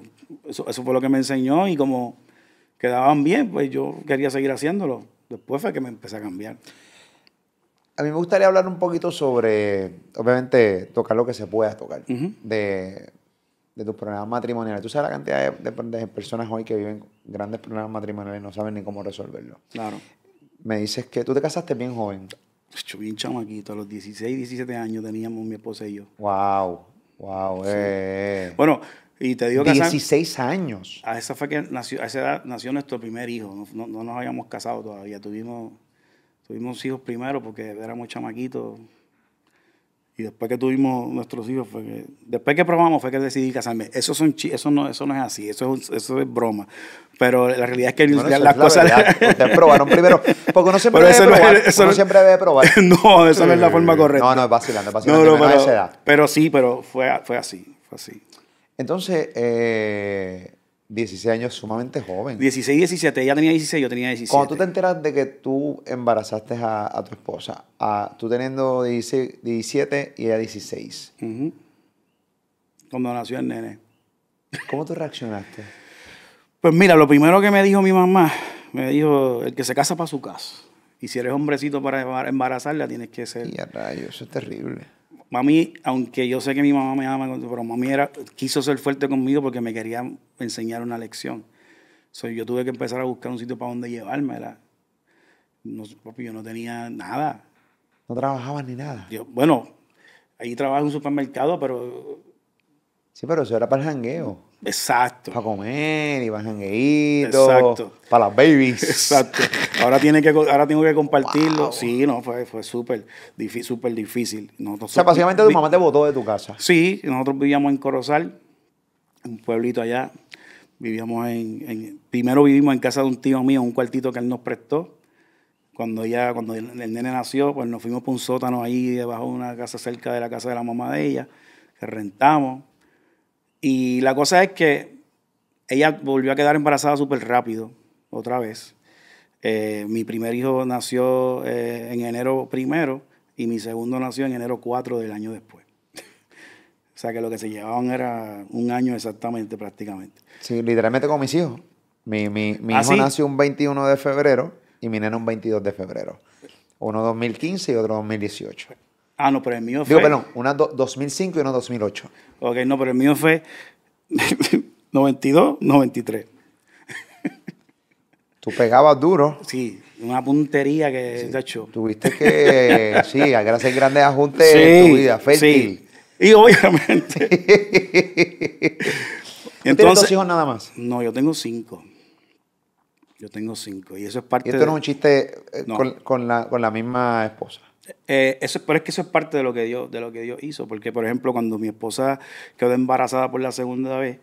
[SPEAKER 2] eso, fue lo que me enseñó y como quedaban bien, pues yo quería seguir haciéndolo. Después fue que me empecé a cambiar.
[SPEAKER 1] A mí me gustaría hablar un poquito sobre, obviamente, tocar lo que se pueda tocar, de de tus problemas matrimoniales. Tú sabes la cantidad de, personas hoy que viven grandes problemas matrimoniales y no saben ni cómo resolverlo. Claro. Me dices que tú te casaste bien joven. Yo bien
[SPEAKER 2] chamaquito, a los 16, 17 años teníamos mi esposa y yo.
[SPEAKER 1] Wow, wow, eh. Bueno, y te digo que... 16 años.
[SPEAKER 2] A ah, esa, fue que nació, a esa edad nació nuestro primer hijo, no, no, nos habíamos casado todavía, tuvimos, tuvimos hijos primero porque éramos chamaquitos, y después que tuvimos nuestros hijos, fue que, después que probamos, fue que decidí casarme. Eso, son eso, no, eso no es así, eso es, eso es broma. Pero la realidad es que las cosas. Ustedes probaron primero.
[SPEAKER 1] Porque no siempre debe probar. eso uno no, siempre debe probar.
[SPEAKER 2] No, esa no es la forma correcta. No, no, es vacilando, es vacilando. No, no, pero,
[SPEAKER 1] pero sí, pero fue, fue así, fue así. Entonces, eh, 16 años sumamente joven. 16,
[SPEAKER 2] 17. Ella tenía 16, yo tenía 17. Cuando tú
[SPEAKER 1] te enteras de que tú embarazaste a, tu esposa, a, tú teniendo 16, 17 y ella 16. Cuando nació el nene. ¿Cómo tú reaccionaste?
[SPEAKER 2] pues mira, lo primero que me dijo mi mamá, me dijo, el que se casa para su casa. Y si eres hombrecito para embarazarla,
[SPEAKER 1] tienes que ser... Y a eso es terrible
[SPEAKER 2] mami, aunque yo sé que mi mamá me ama, pero mami quiso ser fuerte conmigo porque me quería enseñar una lección. So, yo tuve que empezar a buscar un sitio para donde llevarme. No, yo no tenía nada.
[SPEAKER 1] No trabajaba ni nada. bueno,
[SPEAKER 2] ahí trabajaba en un supermercado, pero...
[SPEAKER 1] Sí, pero eso era para el jangueo. Exacto. Para comer y para ir. Exacto.
[SPEAKER 2] Para las babies. Exacto. Ahora, tiene que, ahora tengo que compartirlo. Sí, no, fue, fue súper súper difícil. Nosotros, o sea, básicamente tu mamá te
[SPEAKER 1] botó de tu casa.
[SPEAKER 2] Sí, nosotros vivíamos en Corozal, un pueblito allá. Vivíamos en, Primero vivimos en casa de un tío mío, un cuartito que él nos prestó. Cuando ya, cuando el, el nene nació, pues nos fuimos para un sótano ahí debajo de una casa cerca de la casa de la mamá de ella, que rentamos y la cosa es que ella volvió a quedar embarazada súper rápido, otra vez. Eh, mi primer hijo nació eh, en enero primero y mi segundo nació en enero 4 del año después. o sea que lo que se llevaban
[SPEAKER 1] era un año exactamente, prácticamente. Sí, literalmente con mis hijos. Mi, mi ¿Ah, hijo nació un 21 de febrero y mi nena un 22 de febrero. Uno 2015 y otro 2018.
[SPEAKER 2] Ah, no, pero el mío fue. Digo, perdón,
[SPEAKER 1] una 2005 y una 2008.
[SPEAKER 2] Ok, no, pero el mío fue 92, 93.
[SPEAKER 1] Tú pegabas duro. Sí, una puntería que se te ha hecho. Tuviste que, sí, gracias grandes ajustes en tu vida, fértil. Sí. Y obviamente. ¿Tienes dos hijos
[SPEAKER 2] nada más? No, yo tengo cinco.
[SPEAKER 1] Yo tengo cinco. Y eso es parte. Y esto no es un chiste eh, con la misma esposa.
[SPEAKER 2] Eh, eso, pero es que eso es parte de lo, que Dios, de lo que Dios hizo, porque por ejemplo cuando mi esposa quedó embarazada por la segunda vez,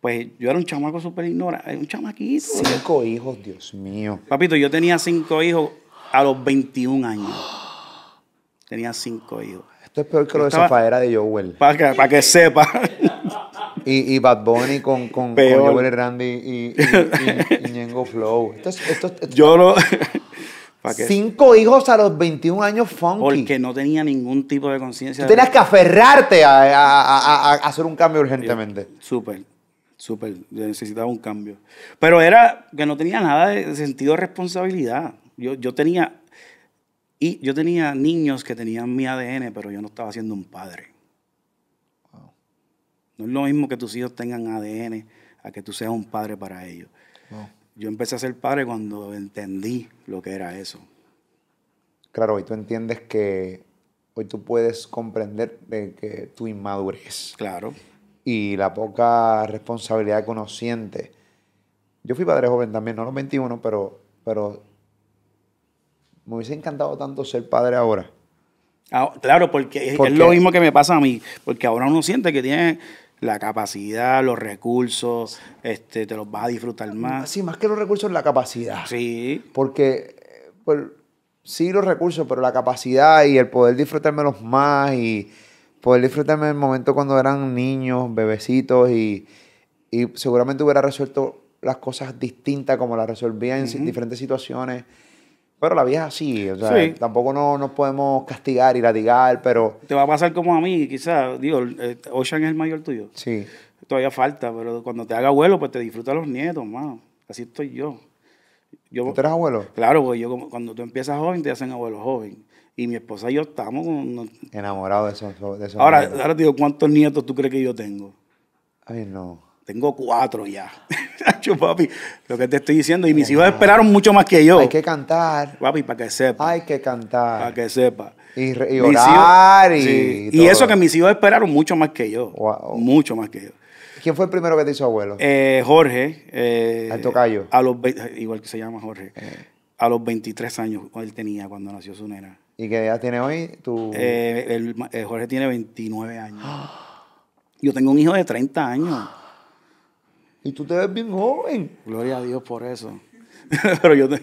[SPEAKER 2] pues yo era un chamaco súper ignorante, un chamaquito. Cinco hijos, Dios mío. Papito, yo tenía cinco hijos a los 21 años. Tenía cinco hijos.
[SPEAKER 1] Esto es peor que lo de Zafaera
[SPEAKER 2] de Joel. Para que, para que sepa.
[SPEAKER 1] Y, Bad Bunny con, con, Joel Randy y, y, Flow. yo lo... Cinco hijos a los 21 años funky. Porque
[SPEAKER 2] no tenía ningún tipo de conciencia. Tenías que aferrarte a, hacer un cambio urgentemente. Súper, súper. Necesitaba un cambio. Pero era que no tenía nada de sentido de responsabilidad. Yo, tenía, y yo tenía niños que tenían mi ADN, pero yo no estaba siendo un padre. No es lo mismo que tus hijos tengan ADN a que tú seas un padre para ellos yo empecé
[SPEAKER 1] a ser padre cuando entendí lo que era eso. Claro, hoy tú entiendes que hoy tú puedes comprender que tu inmadurez. Claro. Y la poca responsabilidad que uno siente. Yo fui padre joven también, no a los 21, pero, pero me hubiese encantado tanto ser padre ahora.
[SPEAKER 2] Ah, claro, porque, es lo mismo que me pasa a mí, porque ahora uno siente que tiene la capacidad, los recursos, este, te los vas a disfrutar mm, más. Sí, más que los recursos,
[SPEAKER 1] la capacidad. Sí. Porque, pues, sí, los recursos, pero la capacidad y el poder los más y poder disfrutarme el momento cuando eran niños, bebecitos y, seguramente hubiera resuelto las cosas distintas como las resolvía en diferentes situaciones. Pero la vieja sí, o sea, tampoco no, nos podemos castigar y latigar, pero...
[SPEAKER 2] Te va a pasar como a mí, quizás, digo, eh, Ocean es el mayor tuyo. Sí. Todavía falta, pero cuando te haga abuelo, pues te disfrutan los nietos, mano. Así estoy yo. yo ¿Tú eres abuelo? Claro, porque yo cuando tú empiezas joven, te hacen abuelo joven. Y mi
[SPEAKER 1] esposa y yo estamos... Enamorados de esos, de Ahora, ahora
[SPEAKER 2] digo, ¿cuántos nietos tú crees que yo tengo? Ay, no. Tengo cuatro ya. papi, lo que te estoy diciendo. Y mis hijos esperaron mucho más que yo. Hay
[SPEAKER 1] que cantar.
[SPEAKER 2] Papi, para que sepa. Hay
[SPEAKER 1] que cantar.
[SPEAKER 2] Para que sepa. Y, y y, y, eso que mis hijos esperaron mucho más que yo. Mucho
[SPEAKER 1] más que yo. ¿Quién fue el primero que te hizo abuelo?
[SPEAKER 2] Eh, Jorge. Eh, Al tocayo. A los, igual que se llama Jorge. Eh. A los 23 años él tenía cuando nació su nena.
[SPEAKER 1] ¿Y qué edad tiene hoy? Tu...
[SPEAKER 2] Jorge tiene 29 años. yo tengo un hijo de 30 años. Y tú te ves bien joven. Gloria a Dios por eso.
[SPEAKER 1] Pero yo te...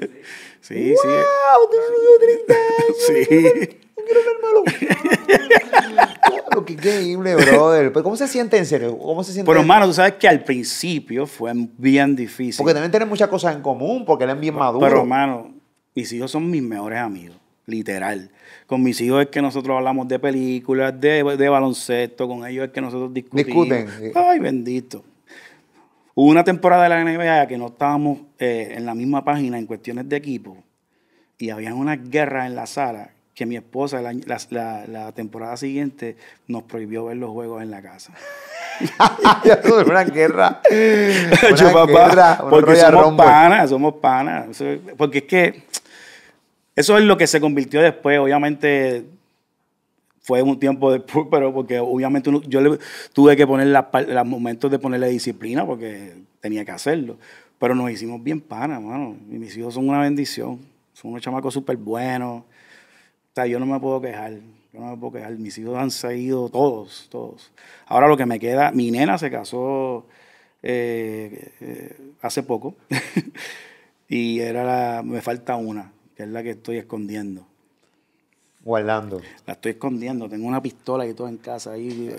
[SPEAKER 1] Sí, wow, sí. 30 años. Sí. No quiero ver malo! qué increíble, brother. Pero ¿cómo se siente en
[SPEAKER 2] serio? ¿Cómo se siente? Pero, hermano, tú sabes que al principio fue bien difícil. Porque también
[SPEAKER 1] tienen muchas cosas en común, porque eran bien maduros. Pero,
[SPEAKER 2] hermano, mis hijos son mis mejores amigos literal. Con mis hijos es que nosotros hablamos de películas, de, de baloncesto, con ellos es que nosotros discutimos. Discuten. Ay, bendito. Hubo una temporada de la NBA que no estábamos eh, en la misma página en cuestiones de equipo y había una guerra en la sala que mi esposa la, temporada siguiente nos prohibió ver los juegos en la casa. una guerra.
[SPEAKER 3] Una Yo, papá, guerra, porque somos panas,
[SPEAKER 2] somos panas. Porque es que eso es lo que se convirtió después. Obviamente fue un tiempo después, pero porque obviamente yo tuve que poner los momentos de ponerle disciplina porque tenía que hacerlo. Pero nos hicimos bien panas, mano. Y mis hijos son una bendición. Son unos chamacos súper buenos. O yo no me puedo quejar. Yo no me puedo quejar. Mis hijos han salido todos, todos. Ahora lo que me queda, mi nena se casó eh, eh, hace poco. y era me falta una, que es la que estoy escondiendo. Guardando. La estoy escondiendo, tengo una pistola y todo en casa ahí.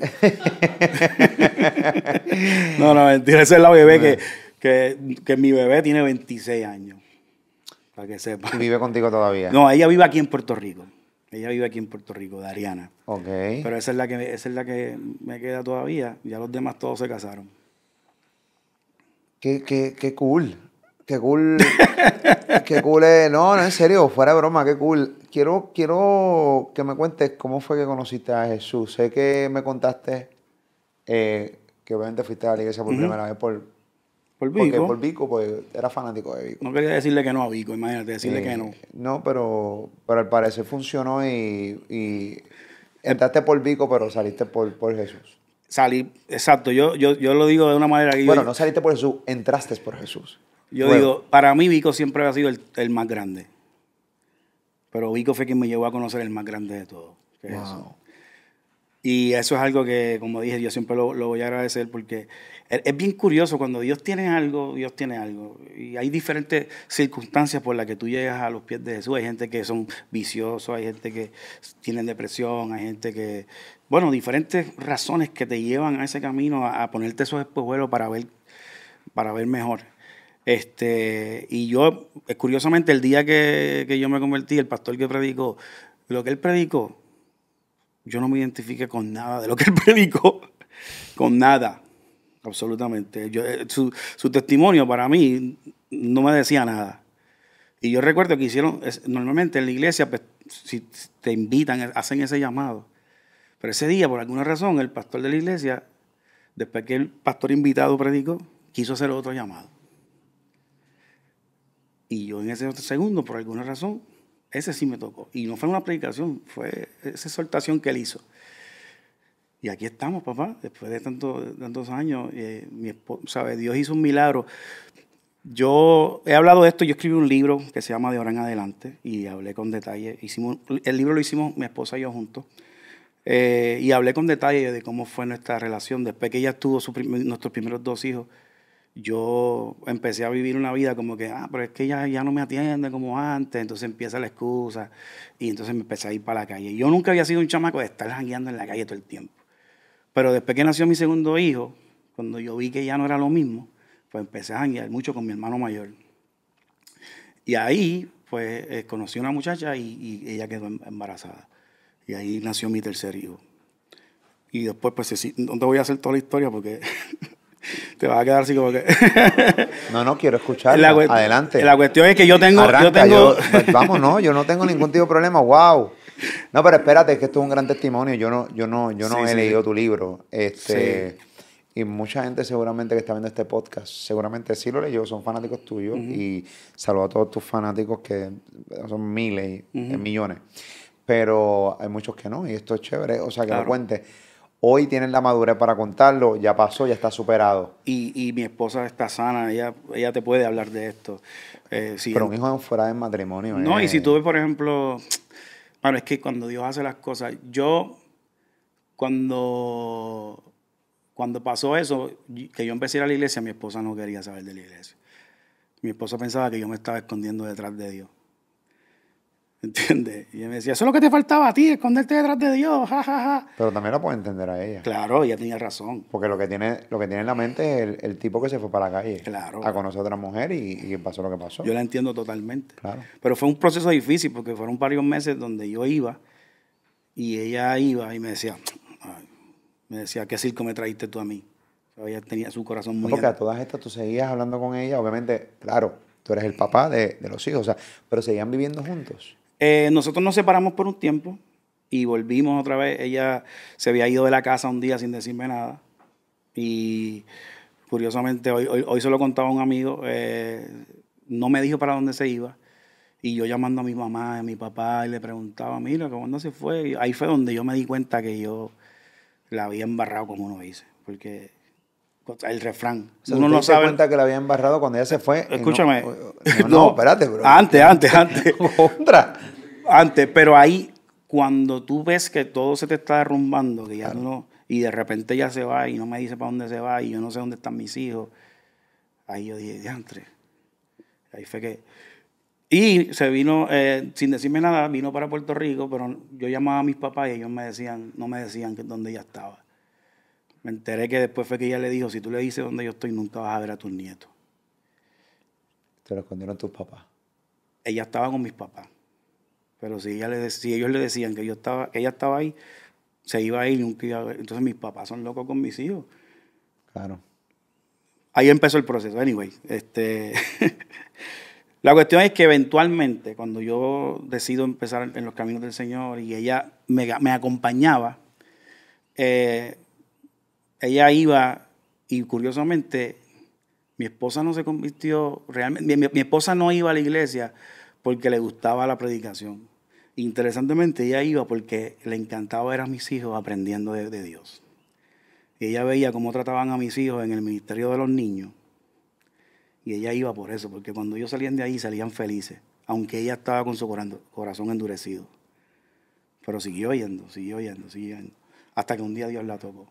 [SPEAKER 2] no, no, mentira, esa es la bebé que, que, mi bebé tiene 26 años. Para que sepa. vive contigo todavía? No, ella vive aquí en Puerto Rico. Ella vive aquí en Puerto Rico, Dariana.
[SPEAKER 1] Ok. Pero
[SPEAKER 2] esa es la que, es la que me queda todavía. Ya los demás todos se casaron.
[SPEAKER 1] Qué, qué, qué cool. Qué cool. qué cool es. No, no, en serio, fuera de broma, qué cool. Quiero, quiero que me cuentes cómo fue que conociste a Jesús. Sé que me contaste eh, que obviamente fuiste a la iglesia por primera vez por, por Vico. Porque Vico, pues era fanático de Vico.
[SPEAKER 2] No quería decirle que no a Vico, imagínate, decirle que eh, no.
[SPEAKER 1] No, pero, pero al parecer funcionó y, eh, entraste por Vico, pero saliste por, Jesús. Salí, exacto,
[SPEAKER 2] yo, yo, lo digo de una manera que Bueno, no
[SPEAKER 1] saliste por Jesús, entraste por Jesús. Yo digo,
[SPEAKER 2] para mí Vico siempre ha sido el, más grande. Pero Vico fue quien me llevó a conocer el más grande de todos. y eso es algo que, como dije, yo siempre lo, voy a agradecer porque es, bien curioso, cuando Dios tiene algo, Dios tiene algo. Y hay diferentes circunstancias por las que tú llegas a los pies de Jesús. Hay gente que son viciosos, hay gente que tienen depresión, hay gente que... Bueno, diferentes razones que te llevan a ese camino, a, ponerte esos espejuelos para ver, para ver mejor. Este, y yo, curiosamente, el día que, yo me convertí, el pastor que predicó, lo que él predicó, yo no me identifique con nada de lo que él predicó, con nada, absolutamente. Eh, su, testimonio para mí no me decía nada. Y yo recuerdo que hicieron, normalmente en la iglesia, pues, si te invitan, eh, hacen ese llamado. Pero ese día, por alguna razón, el pastor de la iglesia, después que el pastor invitado predicó, quiso hacer otro llamado. Y yo en ese segundo, por alguna razón, ese sí me tocó. Y no fue una predicación, fue esa exhortación que él hizo. Y aquí estamos, papá, después de tanto, tantos años. Eh, mi esposa Dios hizo un milagro. Yo he hablado de esto, yo escribí un libro que se llama De ahora en adelante y hablé con detalle. Hicimos, el libro lo hicimos mi esposa y yo juntos. Eh, y hablé con detalle de cómo fue nuestra relación después que ella tuvo nuestros primeros dos hijos yo empecé a vivir una vida como que, ah, pero es que ya, ya no me atiende como antes, entonces empieza la excusa y entonces me empecé a ir para la calle. Yo nunca había sido un chamaco de estar jangueando en la calle todo el tiempo. Pero después que nació mi segundo hijo, cuando yo vi que ya no era lo mismo, pues empecé a janguear mucho con mi hermano mayor. Y ahí, pues, eh, conocí a una muchacha y, y, ella quedó em, embarazada. Y ahí nació mi tercer hijo. Y después, pues, no te voy a hacer toda la historia
[SPEAKER 1] porque Te vas a quedar así como que. no, no, quiero escuchar. Adelante. La cuestión es que yo tengo. Pues, vamos, no, yo no tengo ningún tipo de problema. ¡Wow! No, pero espérate, es que esto es un gran testimonio. Yo no, yo no, yo no he leído tu libro. Este, Y mucha gente seguramente que está viendo este podcast, seguramente sí lo leyó, son fanáticos tuyos. Y saludo a todos tus fanáticos que son miles, millones. Pero hay muchos que no, y esto es chévere. O sea, que lo cuentes. Hoy tienen la madurez para contarlo, ya pasó, ya está superado. Y, mi esposa está sana, ella, ella te puede hablar de esto. Eh, Pero un hijo fuera de matrimonio. No, y eh. si
[SPEAKER 2] tuve, por ejemplo, bueno, es que cuando Dios hace las cosas, yo, cuando, cuando pasó eso, que yo empecé a ir a la iglesia, mi esposa no quería saber de la iglesia. Mi esposa pensaba que yo me estaba escondiendo detrás de Dios. ¿Entiendes? Y ella me decía, eso es lo que te faltaba a ti, esconderte detrás de Dios, ja
[SPEAKER 1] Pero también la puedo entender a ella. Claro, ella tenía razón. Porque lo que tiene, lo que tiene en la mente es el, tipo que se fue para la calle claro. a conocer a otra mujer y, pasó lo que pasó. Yo la
[SPEAKER 2] entiendo totalmente. Pero fue un proceso difícil porque fueron varios meses donde yo iba y ella iba y me decía, me decía, ¿qué circo me trajiste tú a mí?
[SPEAKER 1] ella tenía su corazón muy... porque a todas estas tú seguías hablando con ella, obviamente, claro, tú eres el papá de, los hijos, pero seguían viviendo juntos.
[SPEAKER 2] Eh, nosotros nos separamos por un tiempo y volvimos otra vez. Ella se había ido de la casa un día sin decirme nada. Y curiosamente, hoy, hoy, se lo contaba un amigo, eh, no me dijo para dónde se iba. Y yo llamando a mi mamá, a mi papá, y le preguntaba, mira, ¿cuándo se fue? Y ahí fue donde yo me di cuenta que yo la había embarrado como uno dice. Porque el refrán. uno no cuenta
[SPEAKER 1] que la había embarrado cuando ella se fue. Escúchame.
[SPEAKER 2] No, espérate, bro. Antes, antes, antes. Antes, pero ahí, cuando tú ves que todo se te está derrumbando, que ya no, y de repente ella se va y no me dice para dónde se va y yo no sé dónde están mis hijos, ahí yo dije, diantre. Ahí fue que. Y se vino, eh, sin decirme nada, vino para Puerto Rico, pero yo llamaba a mis papás y ellos me decían, no me decían dónde ella estaba. Me enteré que después fue que ella le dijo, si tú le dices dónde yo estoy, nunca vas a ver a tus nietos.
[SPEAKER 1] ¿Te lo escondieron tus papás?
[SPEAKER 2] Ella estaba con mis papás. Pero si, ella le, si ellos le decían que yo estaba, ella estaba ahí, se iba a ir nunca iba a ver. Entonces mis papás son locos con mis hijos. Claro. Ahí empezó el proceso. Anyway, este... La cuestión es que eventualmente, cuando yo decido empezar en los caminos del Señor y ella me, me acompañaba, eh, ella iba y curiosamente mi esposa no se convirtió realmente, mi, esposa no iba a la iglesia porque le gustaba la predicación. Interesantemente, ella iba porque le encantaba ver a mis hijos aprendiendo de, Dios. ella veía cómo trataban a mis hijos en el ministerio de los niños. Y ella iba por eso, porque cuando ellos salían de ahí salían felices, aunque ella estaba con su corazón endurecido. Pero siguió yendo, siguió yendo, siguió yendo, hasta que un día Dios la tocó.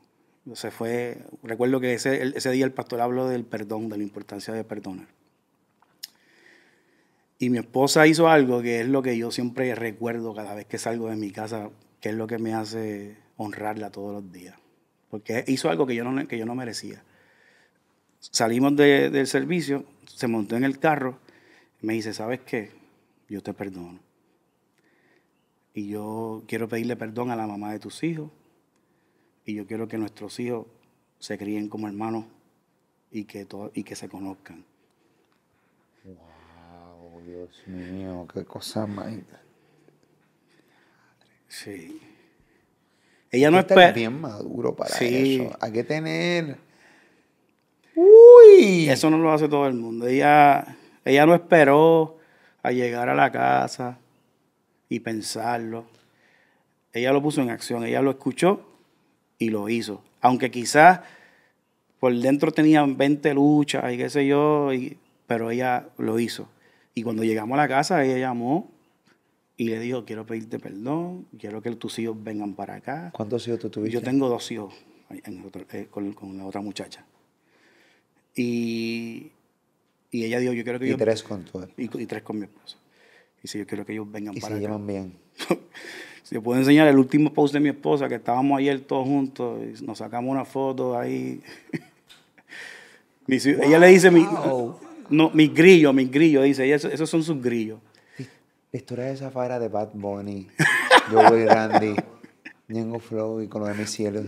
[SPEAKER 2] Se fue, recuerdo que ese, ese día el pastor habló del perdón, de la importancia de perdonar. Y mi esposa hizo algo que es lo que yo siempre recuerdo cada vez que salgo de mi casa, que es lo que me hace honrarla todos los días. Porque hizo algo que yo no, que yo no merecía. Salimos del servicio, se montó en el carro, me dice, ¿sabes qué? Yo te perdono. Y yo quiero pedirle perdón a la mamá de tus hijos, y yo quiero que nuestros hijos se críen como hermanos y que, y que se conozcan. ¡Wow!
[SPEAKER 1] Dios mío, qué cosa más. Sí. Ella no Está bien maduro para eso. Hay que tener.
[SPEAKER 2] ¡Uy! Eso no lo hace todo el mundo. Ella, ella no esperó a llegar a la casa y pensarlo. Ella lo puso en acción. Ella lo escuchó y lo hizo. Aunque quizás por dentro tenían 20 luchas y qué sé yo, pero ella lo hizo. Y cuando llegamos a la casa, ella llamó y le dijo, quiero pedirte perdón, quiero que tus hijos vengan para acá.
[SPEAKER 1] ¿Cuántos hijos tú tuviste? Yo tengo
[SPEAKER 2] dos hijos eh, con, con, la otra muchacha. Y, ella dijo, yo quiero que yo… y Tres con tu... Y, y tres con mi esposo. Y si yo quiero que ellos vengan ¿Y para se acá. bien. Si puedo enseñar el último post de mi esposa, que estábamos ayer todos juntos, y nos sacamos una foto ahí. ella le dice, mi, no, mis grillos, mis grillos, dice,
[SPEAKER 1] esos son sus grillos. historia de esa de Bad Bunny, yo voy Randy, Ñengo Flow y con lo de mis cielos,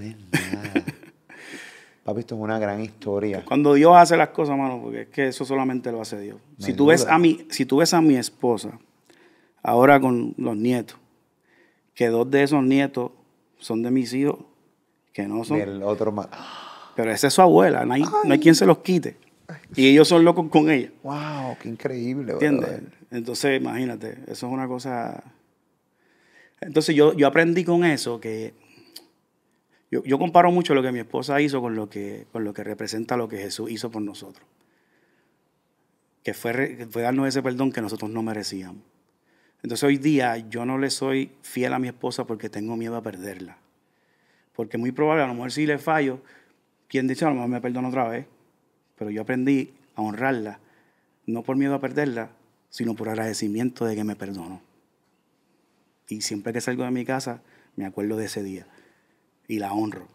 [SPEAKER 1] Papi, es una gran historia.
[SPEAKER 2] Cuando Dios hace las cosas, mano, porque es que eso solamente lo hace Dios. si tú, ves a si tú ves a mi esposa, ahora con los nietos, que dos de esos nietos son de mis hijos, que no son. El otro más. Pero esa es su abuela, no hay, quien se los quite. Y ellos son locos con ella.
[SPEAKER 1] ¡Wow! ¡Qué increíble!
[SPEAKER 2] ¿Entiendes? Entonces, imagínate, eso es una cosa... Entonces yo, yo aprendí con eso que... Yo, comparo mucho lo que mi esposa hizo con lo que, con lo que representa lo que Jesús hizo por nosotros. Que fue, fue darnos ese perdón que nosotros no merecíamos. Entonces hoy día yo no le soy fiel a mi esposa porque tengo miedo a perderla. Porque muy probable, a lo mejor si le fallo, quien dice, a lo mejor me perdono otra vez. Pero yo aprendí a honrarla, no por miedo a perderla, sino por agradecimiento de que me perdono. Y siempre que salgo de mi casa, me acuerdo de ese día y la honro.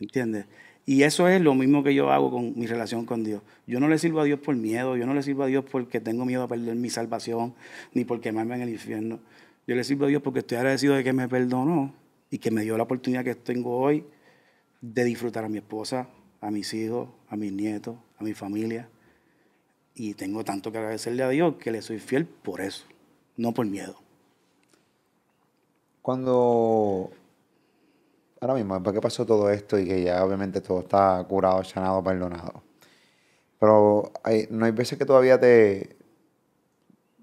[SPEAKER 2] ¿Entiendes? Y eso es lo mismo que yo hago con mi relación con Dios. Yo no le sirvo a Dios por miedo, yo no le sirvo a Dios porque tengo miedo a perder mi salvación, ni porque quemarme en el infierno. Yo le sirvo a Dios porque estoy agradecido de que me perdonó y que me dio la oportunidad que tengo hoy de disfrutar a mi esposa, a mis hijos, a mis nietos, a mi familia. Y tengo tanto que agradecerle a Dios que le soy fiel por eso, no por miedo.
[SPEAKER 1] Cuando ahora mismo, después que pasó todo esto y que ya obviamente todo está curado, sanado, perdonado. Pero no hay veces que todavía te...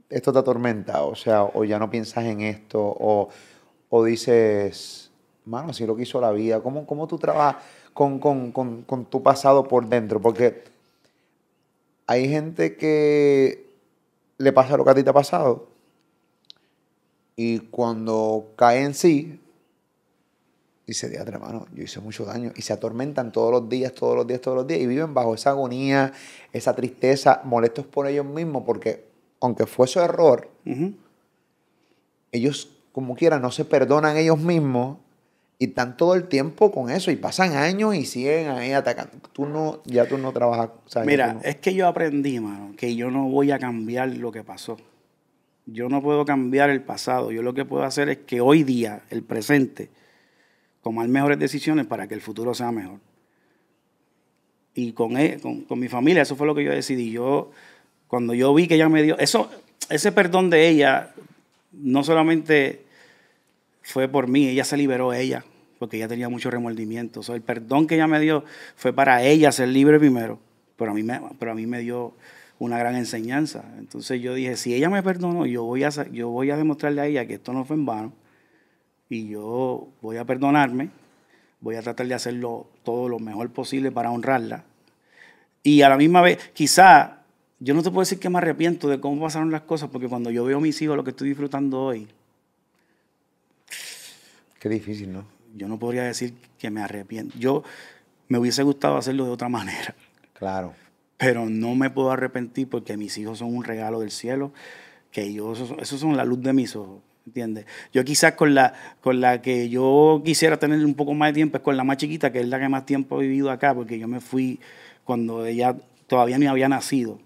[SPEAKER 1] Esto te atormenta, o sea, o ya no piensas en esto, o, dices, mano, así lo quiso la vida, ¿cómo, cómo tú trabajas con, con tu pasado por dentro? Porque hay gente que le pasa lo que a ti te ha pasado y cuando cae en sí, dice, diadre, hermano, yo hice mucho daño. Y se atormentan todos los días, todos los días, todos los días. Y viven bajo esa agonía, esa tristeza, molestos por ellos mismos, porque aunque fue su error, ellos, como quieran, no se perdonan ellos mismos. Y están todo el tiempo con eso y pasan años y siguen ahí atacando. Tú no, ya tú no trabajas. Mira,
[SPEAKER 2] es que yo aprendí, mano, que yo no voy a cambiar lo que pasó. Yo no puedo cambiar el pasado. Yo lo que puedo hacer es que hoy día, el presente, tomar mejores decisiones para que el futuro sea mejor. Y e, con, con, mi familia, eso fue lo que yo decidí. Yo, cuando yo vi que ella me dio, eso, ese perdón de ella, no solamente fue por mí, ella se liberó ella, porque ella tenía mucho remordimiento. O el perdón que ella me dio fue para ella ser libre primero, pero a mí me, pero a mí me dio una gran enseñanza. Entonces yo dije, si ella me perdonó, yo voy a, yo voy a demostrarle a ella que esto no fue en vano, y yo voy a perdonarme, voy a tratar de hacerlo todo lo mejor posible para honrarla. Y a la misma vez, quizá, yo no te puedo decir que me arrepiento de cómo pasaron las cosas, porque cuando yo veo a mis hijos lo que estoy disfrutando hoy.
[SPEAKER 1] Qué difícil, ¿no?
[SPEAKER 2] Yo no podría decir que me arrepiento. Yo me hubiese gustado hacerlo de otra manera. Claro. Pero no me puedo arrepentir porque mis hijos son un regalo del cielo, que yo, esos son la luz de mis ojos ¿entiendes? Yo quizás con la, con la que yo quisiera tener un poco más de tiempo es con la más chiquita, que es la que más tiempo he vivido acá, porque yo me fui cuando ella todavía ni había nacido.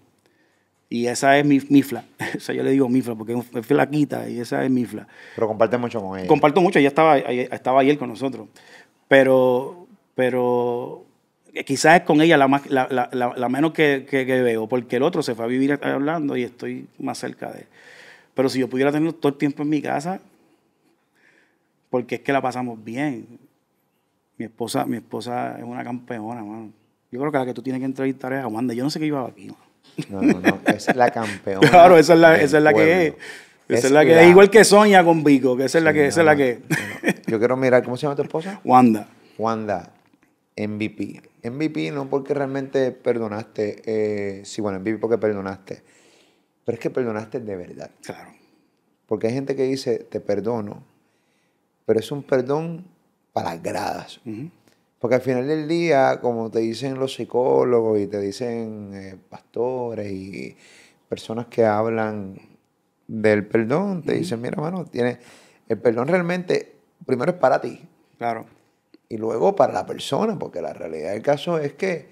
[SPEAKER 2] Y esa es mi, mifla. o sea, yo le digo mifla porque es flaquita y esa es mifla.
[SPEAKER 1] Pero comparte mucho con ella. Comparto
[SPEAKER 2] mucho, ella estaba, estaba ayer con nosotros. Pero, pero eh, quizás es con ella la, más, la, la, la menos que, que, que, veo, porque el otro se fue a vivir hablando y estoy más cerca de él. Pero si yo pudiera tener todo el tiempo en mi casa, porque es que la pasamos bien. Mi esposa, mi esposa es una campeona, mano. Yo creo que la que tú tienes que entrevistar es a Wanda. Yo no sé qué iba aquí, mano.
[SPEAKER 1] No, no, no, es la campeona. Claro, esa es la, que es. Esa es, la que igual que Sonia con Vico, que esa es la que, es la que Yo quiero mirar, ¿cómo se llama tu esposa? Wanda. Wanda, MVP. MVP no porque realmente perdonaste, eh, sí, bueno, MVP porque perdonaste, pero es que perdonaste de verdad. Claro. Porque hay gente que dice, te perdono, pero es un perdón para gradas. Porque al final del día, como te dicen los psicólogos y te dicen eh, pastores y personas que hablan del perdón, te dicen, mira, hermano, tiene, el perdón realmente primero es para ti. Claro. Y luego para la persona, porque la realidad del caso es que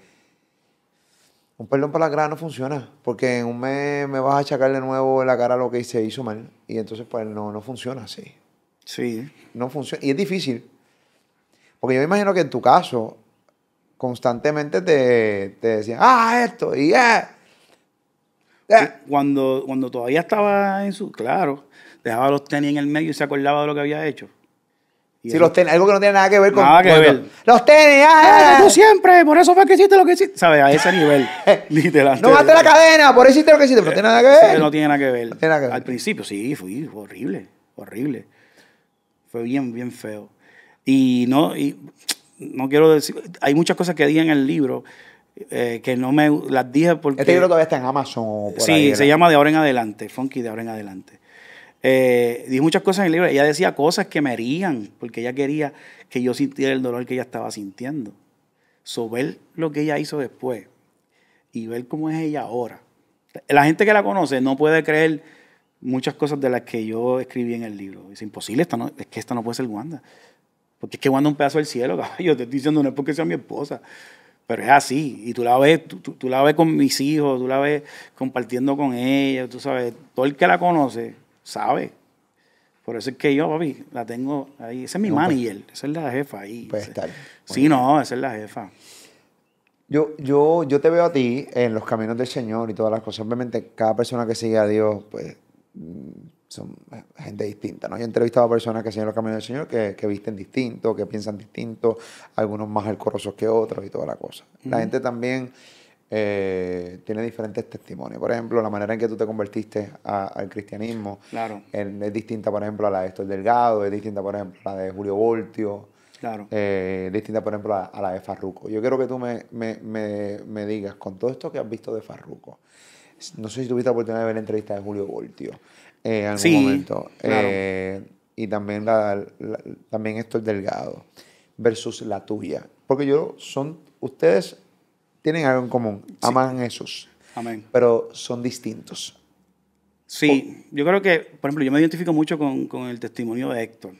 [SPEAKER 1] un perdón para la cara no funciona, porque en un mes me vas a achacar de nuevo en la cara lo que se hizo mal, y entonces pues no, no funciona así. Sí. No funciona, y es difícil, porque yo me imagino que en tu caso constantemente te, te decían, ah, esto, y ya. Eh". Eh. Cuando,
[SPEAKER 2] cuando todavía estaba en su, claro, dejaba los tenis en el medio y se acordaba de lo que había hecho
[SPEAKER 1] los algo que no tiene nada que ver con. Nada que ver. Los tenis, ah, ah, ¡ah! Tú siempre, por eso fue que hiciste lo que hiciste.
[SPEAKER 2] ¿Sabes? A ese nivel,
[SPEAKER 1] literal. No maté la cadena, por eso hiciste lo que hiciste, pero no tiene nada que ver.
[SPEAKER 2] no tiene nada que ver. Al principio, sí, fui horrible, horrible. Fue bien, bien feo. Y no, y no quiero decir. Hay muchas cosas que di en el libro eh, que no me las dije porque. Este libro todavía
[SPEAKER 1] está en Amazon. sí, se
[SPEAKER 2] llama De ahora en adelante, Funky de ahora en adelante. Eh, dijo muchas cosas en el libro. Ella decía cosas que me herían, porque ella quería que yo sintiera el dolor que ella estaba sintiendo. sobre lo que ella hizo después y ver cómo es ella ahora. La gente que la conoce no puede creer muchas cosas de las que yo escribí en el libro. Es imposible, esta no, es que esta no puede ser Wanda. Porque es que Wanda es un pedazo del cielo, yo Te estoy diciendo, no es porque sea mi esposa. Pero es así. Y tú la ves, tú la ves con mis hijos, tú la ves compartiendo con ella, tú sabes. Todo el que la conoce sabe. Por eso es que yo, papi, la tengo ahí. Ese es mi pues. manager, esa es la jefa ahí. Puede estar. Sí, no, esa es la jefa.
[SPEAKER 1] Yo, yo, yo te veo a ti en los caminos del Señor y todas las cosas. Obviamente, cada persona que sigue a Dios, pues, mm, son gente distinta, ¿no? Yo he entrevistado a personas que siguen los caminos del Señor que, visten distinto, que piensan distinto, algunos más alcorosos que otros y toda la cosa. La gente también eh, tiene diferentes testimonios. Por ejemplo, la manera en que tú te convertiste al cristianismo es distinta, por ejemplo, a la de Héctor Delgado, es distinta, por ejemplo, a la de Julio Voltio, es eh, distinta, por ejemplo, a, la de Farruco. Yo quiero que tú me, digas, con todo esto que has visto de Farruco, no sé si tuviste la oportunidad de ver la entrevista de Julio Voltio eh, en algún momento, claro. y también, la, también Héctor Delgado, versus la tuya. Porque yo, son ustedes tienen algo en común, aman esos. Amén. pero son distintos.
[SPEAKER 2] Sí, yo creo que, por ejemplo, yo me identifico mucho con, el testimonio de Héctor.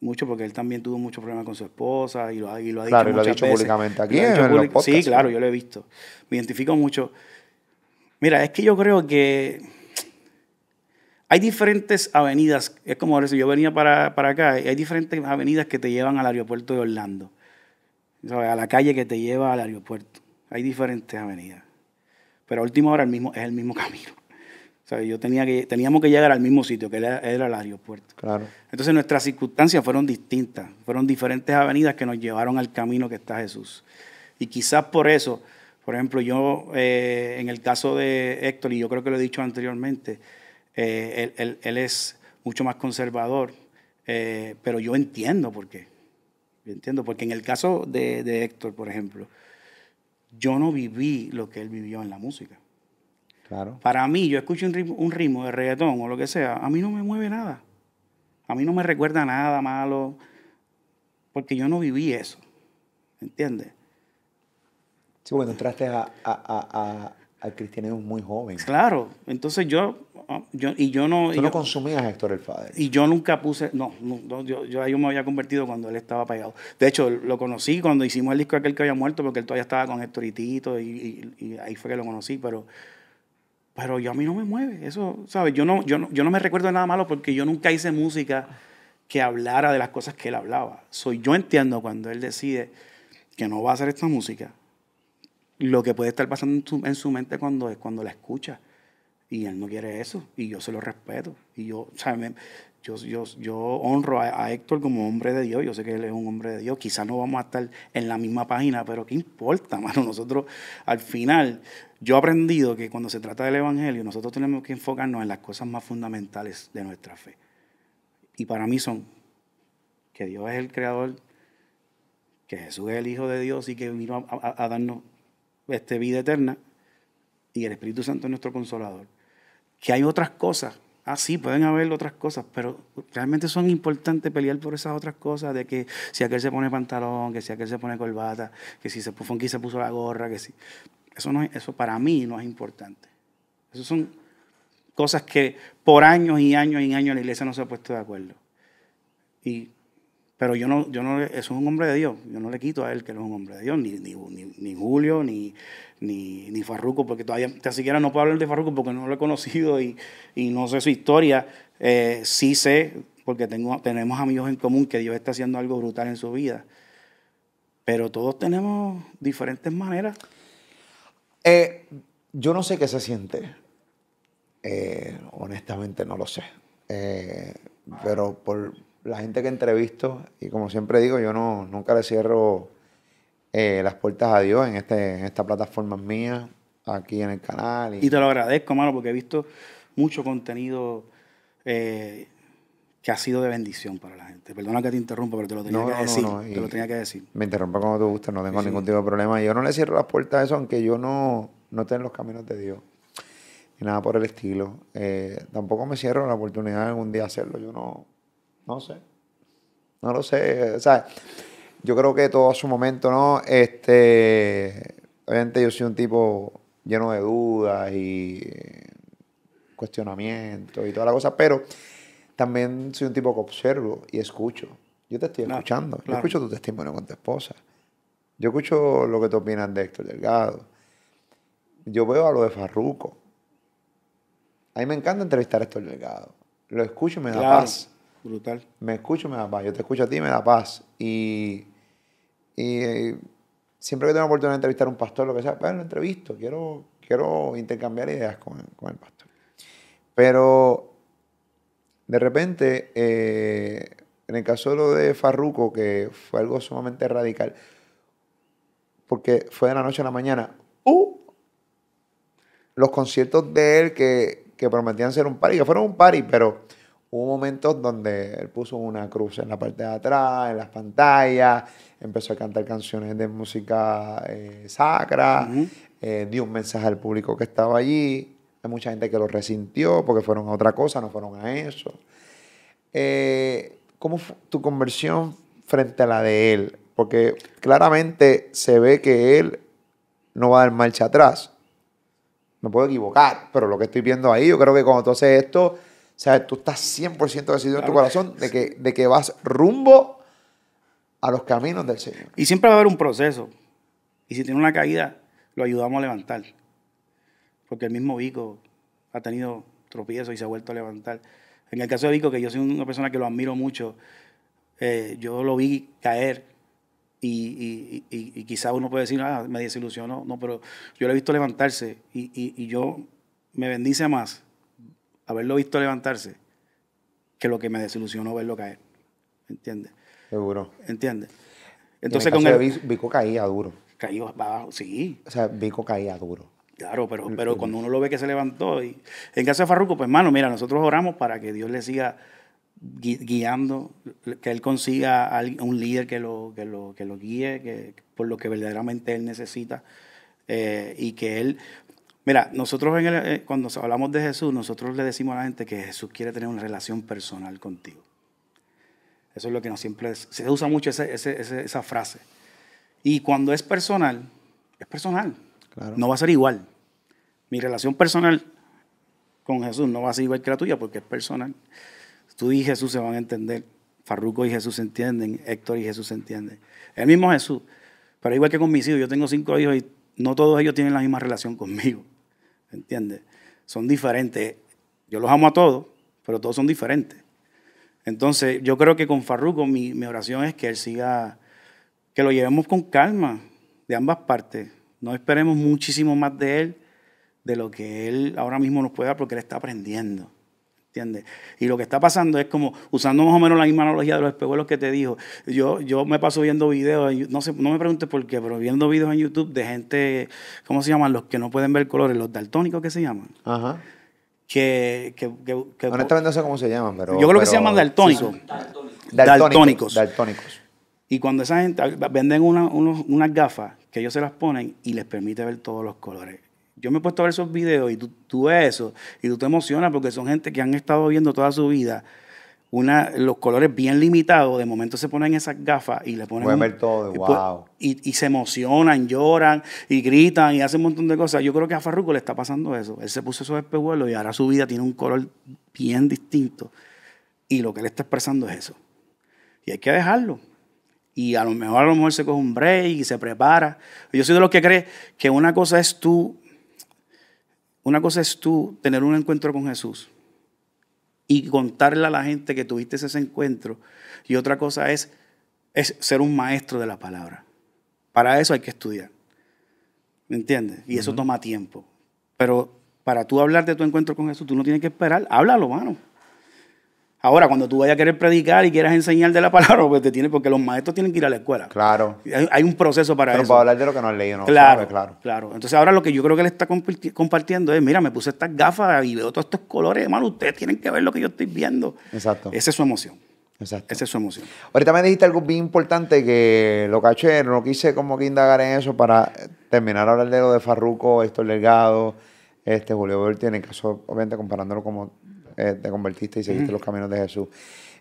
[SPEAKER 2] Mucho porque él también tuvo muchos problemas con su esposa y lo, ha dicho. Claro, lo ha dicho públicamente aquí. En los podcasts, sí, claro, yo lo he visto. Me identifico mucho. Mira, es que yo creo que hay diferentes avenidas. Es como si yo venía para acá, hay diferentes avenidas que te llevan al aeropuerto de Orlando a la calle que te lleva al aeropuerto. Hay diferentes avenidas. Pero a última hora el mismo, es el mismo camino. Yo tenía que, teníamos que llegar al mismo sitio, que era, el aeropuerto. Claro. Entonces nuestras circunstancias fueron distintas, fueron diferentes avenidas que nos llevaron al camino que está Jesús. Y quizás por eso, por ejemplo, yo eh, en el caso de Héctor, y yo creo que lo he dicho anteriormente, eh, él, es mucho más conservador, eh, pero yo entiendo por qué entiendo, porque en el caso de, Héctor, por ejemplo, yo no viví lo que él vivió en la música. Claro. Para mí, yo escucho un ritmo, de reggaetón o lo que sea, a mí no me mueve nada. A mí no me recuerda nada malo, porque yo no viví eso. ¿Entiendes?
[SPEAKER 1] Sí, bueno, entraste a, a, al cristianismo muy joven. Claro,
[SPEAKER 2] entonces yo yo, y yo no... Tú no
[SPEAKER 1] consumías a Héctor el Fader.
[SPEAKER 2] Y yo nunca puse, no, yo, yo, me había convertido cuando él estaba pegado. De hecho, lo conocí cuando hicimos el disco aquel que había muerto, porque él todavía estaba con Héctor y Tito, y, ahí fue que lo conocí, pero pero yo a mí no me mueve eso sabes yo no yo no, yo no me recuerdo de nada malo porque yo nunca hice música que hablara de las cosas que él hablaba soy yo entiendo cuando él decide que no va a hacer esta música lo que puede estar pasando en su, en su mente cuando es cuando la escucha y él no quiere eso. Y yo se lo respeto. Y yo, yo, yo, honro a, Héctor como hombre de Dios. Yo sé que él es un hombre de Dios. Quizás no vamos a estar en la misma página, pero ¿qué importa, mano? Nosotros, al final, yo he aprendido que cuando se trata del Evangelio, nosotros tenemos que enfocarnos en las cosas más fundamentales de nuestra fe. Y para mí son que Dios es el creador, que Jesús es el Hijo de Dios y que vino a, darnos este, vida eterna, y el Espíritu Santo es nuestro consolador que hay otras cosas. Ah, sí, pueden haber otras cosas, pero realmente son importantes pelear por esas otras cosas, de que si aquel se pone pantalón, que si aquel se pone corbata, que si se puso se puso la gorra, que si... Eso, no eso para mí no es importante. Esas son cosas que por años y años y años la iglesia no se ha puesto de acuerdo. Y pero yo no, yo no, eso es un hombre de Dios. Yo no le quito a él que no es un hombre de Dios, ni, ni, ni Julio, ni, ni, ni, Farruco, porque todavía ni siquiera no puedo hablar de Farruco porque no lo he conocido y, no sé su historia. Eh, sí sé, porque tengo, tenemos amigos en común que Dios está haciendo algo brutal en su vida. Pero todos tenemos
[SPEAKER 1] diferentes maneras. Eh, yo no sé qué se siente. Eh, honestamente no lo sé. pero por, la gente que entrevisto, y como siempre digo, yo no, nunca le cierro eh, las puertas a Dios en, este, en esta plataforma mía, aquí en el canal. Y... te lo
[SPEAKER 2] agradezco, mano, porque he visto mucho contenido eh, que ha sido de bendición para la gente. Perdona que te interrumpa, pero te lo tenía que decir. No, te lo tenía que decir.
[SPEAKER 1] Me interrumpa como te gusta, no tengo ningún tipo de problema. Yo no le cierro las puertas a eso, aunque yo no, no esté en los caminos de Dios. ni nada por el estilo. Eh, tampoco me cierro la oportunidad de algún día hacerlo. Yo no, no sé. No lo sé. O sea, yo creo que todo a su momento, ¿no? Este, obviamente yo soy un tipo lleno de dudas y eh, cuestionamientos y toda la cosa, pero también soy un tipo que observo y escucho. Yo te estoy escuchando. Yo escucho tu testimonio con tu esposa. Yo escucho lo que tú opinas de Héctor Delgado. Yo veo a lo de Farruco. A mí me encanta entrevistar a Héctor Delgado. Lo escucho y me da paz. Brutal. Me escucho, me da paz. Yo te escucho a ti, me da paz. Y, eh, siempre que tengo la oportunidad de entrevistar a un pastor, lo que sea, pues lo entrevisto. Quiero, quiero intercambiar ideas con, el pastor. Pero de repente, eh, en el caso de lo de Farruco, que fue algo sumamente radical, porque fue de la noche a la mañana, ¡uh! Los conciertos de él que, que prometían ser un party, que fueron un party, pero hubo momentos donde él puso una cruz en la parte de atrás, en las pantallas, empezó a cantar canciones de música eh, sacra, eh, dio un mensaje al público que estaba allí. Hay mucha gente que lo resintió porque fueron a otra cosa, no fueron a eso. Eh, ¿Cómo fue tu conversión frente a la de él? Porque claramente se ve que él no va a dar marcha atrás. Me puedo equivocar, pero lo que estoy viendo ahí, yo creo que cuando tú haces esto, sea, tú estás 100% decidido en tu corazón de que, de que vas rumbo a los caminos del Señor.
[SPEAKER 2] Y siempre va a haber un proceso. Y si tiene una caída, lo ayudamos a levantar. Porque el mismo Vico ha tenido tropiezos y se ha vuelto a levantar. En el caso de Vico, que yo soy una persona que lo admiro mucho, eh, yo lo vi caer y, y, quizás uno puede decir, ah, me desilusionó. No, pero yo lo he visto levantarse y, yo me bendice más haberlo visto levantarse, que lo que me desilusionó verlo caer.
[SPEAKER 1] ¿Entiendes? Seguro. ¿Entiendes? Entonces con él. Vico caía duro. Caía abajo, sí. O sea, Vico caía duro.
[SPEAKER 2] Claro, pero, pero cuando uno lo ve que se levantó. Y, en caso de Farruco, pues, mano, mira, nosotros oramos para que Dios le siga guiando, que él consiga un líder que lo, lo, que lo guíe que, por lo que verdaderamente él necesita. Eh, y que él Mira, nosotros eh, cuando hablamos de Jesús, nosotros le decimos a la gente que Jesús quiere tener una relación personal contigo. Eso es lo que nos siempre se usa mucho esa frase. Y cuando es personal, es personal. No va a ser igual. Mi relación personal con Jesús no va a ser igual que la tuya porque es personal. Tú y Jesús se van a entender. Farruco y Jesús se entienden. Héctor y Jesús se entienden. El mismo Jesús. Pero igual que con mis hijos, yo tengo cinco hijos y no todos ellos tienen la misma relación conmigo. ¿entiendes? Son diferentes. Yo los amo a todos, pero todos son diferentes. Entonces, yo creo que con Farruko mi, mi oración es que él siga, que lo llevemos con calma de ambas partes. No esperemos muchísimo más de él, de lo que él ahora mismo nos pueda, porque él está aprendiendo. Y lo que está pasando es como, usando más o menos la misma analogía de los espejuelos que te dijo, yo, yo me paso viendo videos, no, no me preguntes por qué, pero viendo videos en YouTube de gente, ¿cómo se llaman? Los que no pueden ver colores, los daltónicos que se llaman. Ajá. Que, que, que, que Honestamente no sé
[SPEAKER 1] cómo se llaman, pero... Yo creo que se llaman daltónicos. daltónicos. daltónicos.
[SPEAKER 2] Y cuando esa gente venden unas gafas que ellos se las ponen y les permite ver todos los colores yo me he puesto a ver esos videos y tú, tú ves eso y tú te emocionas porque son gente que han estado viendo toda su vida una, los colores bien limitados, de momento se ponen esas gafas y le ponen... Ver todo, y, wow. y, se emocionan, lloran y gritan y hacen un montón de cosas. Yo creo que a Farruko le está pasando eso. Él se puso esos espejuelos y ahora su vida tiene un color bien distinto. Y lo que él está expresando es eso. Y hay que dejarlo. Y a lo mejor a lo mejor se coge un break y se prepara. Yo soy de los que cree que una cosa es tú una cosa es tú tener un encuentro con Jesús y contarle a la gente que tuviste ese encuentro. Y otra cosa es, ser un maestro de la palabra. Para eso hay que estudiar. ¿Me entiendes? Y eso toma tiempo. Pero para tú hablar de tu encuentro con Jesús, tú no tienes que esperar. Háblalo, mano. Ahora, cuando tú vayas a querer predicar y quieras enseñar de la palabra, pues te tienes, porque los maestros tienen que ir a la escuela. Claro. Hay, un proceso para eso. Pero para hablar de lo que no has leído, ¿no? Claro, claro. Claro. Entonces, ahora lo que yo creo que le está compartiendo es: mira, me puse estas gafas y veo todos estos colores, hermano, ustedes tienen que ver lo que yo estoy viendo.
[SPEAKER 1] Exacto. Esa es su emoción. Exacto. Esa es su emoción. Ahorita me dijiste algo bien importante que lo caché, no quise como que indagar en eso para terminar a hablar de lo de Farruco, Héctor legado, este Julio tiene tiene, caso, obviamente, comparándolo como eh, te convertiste y seguiste los caminos de Jesús.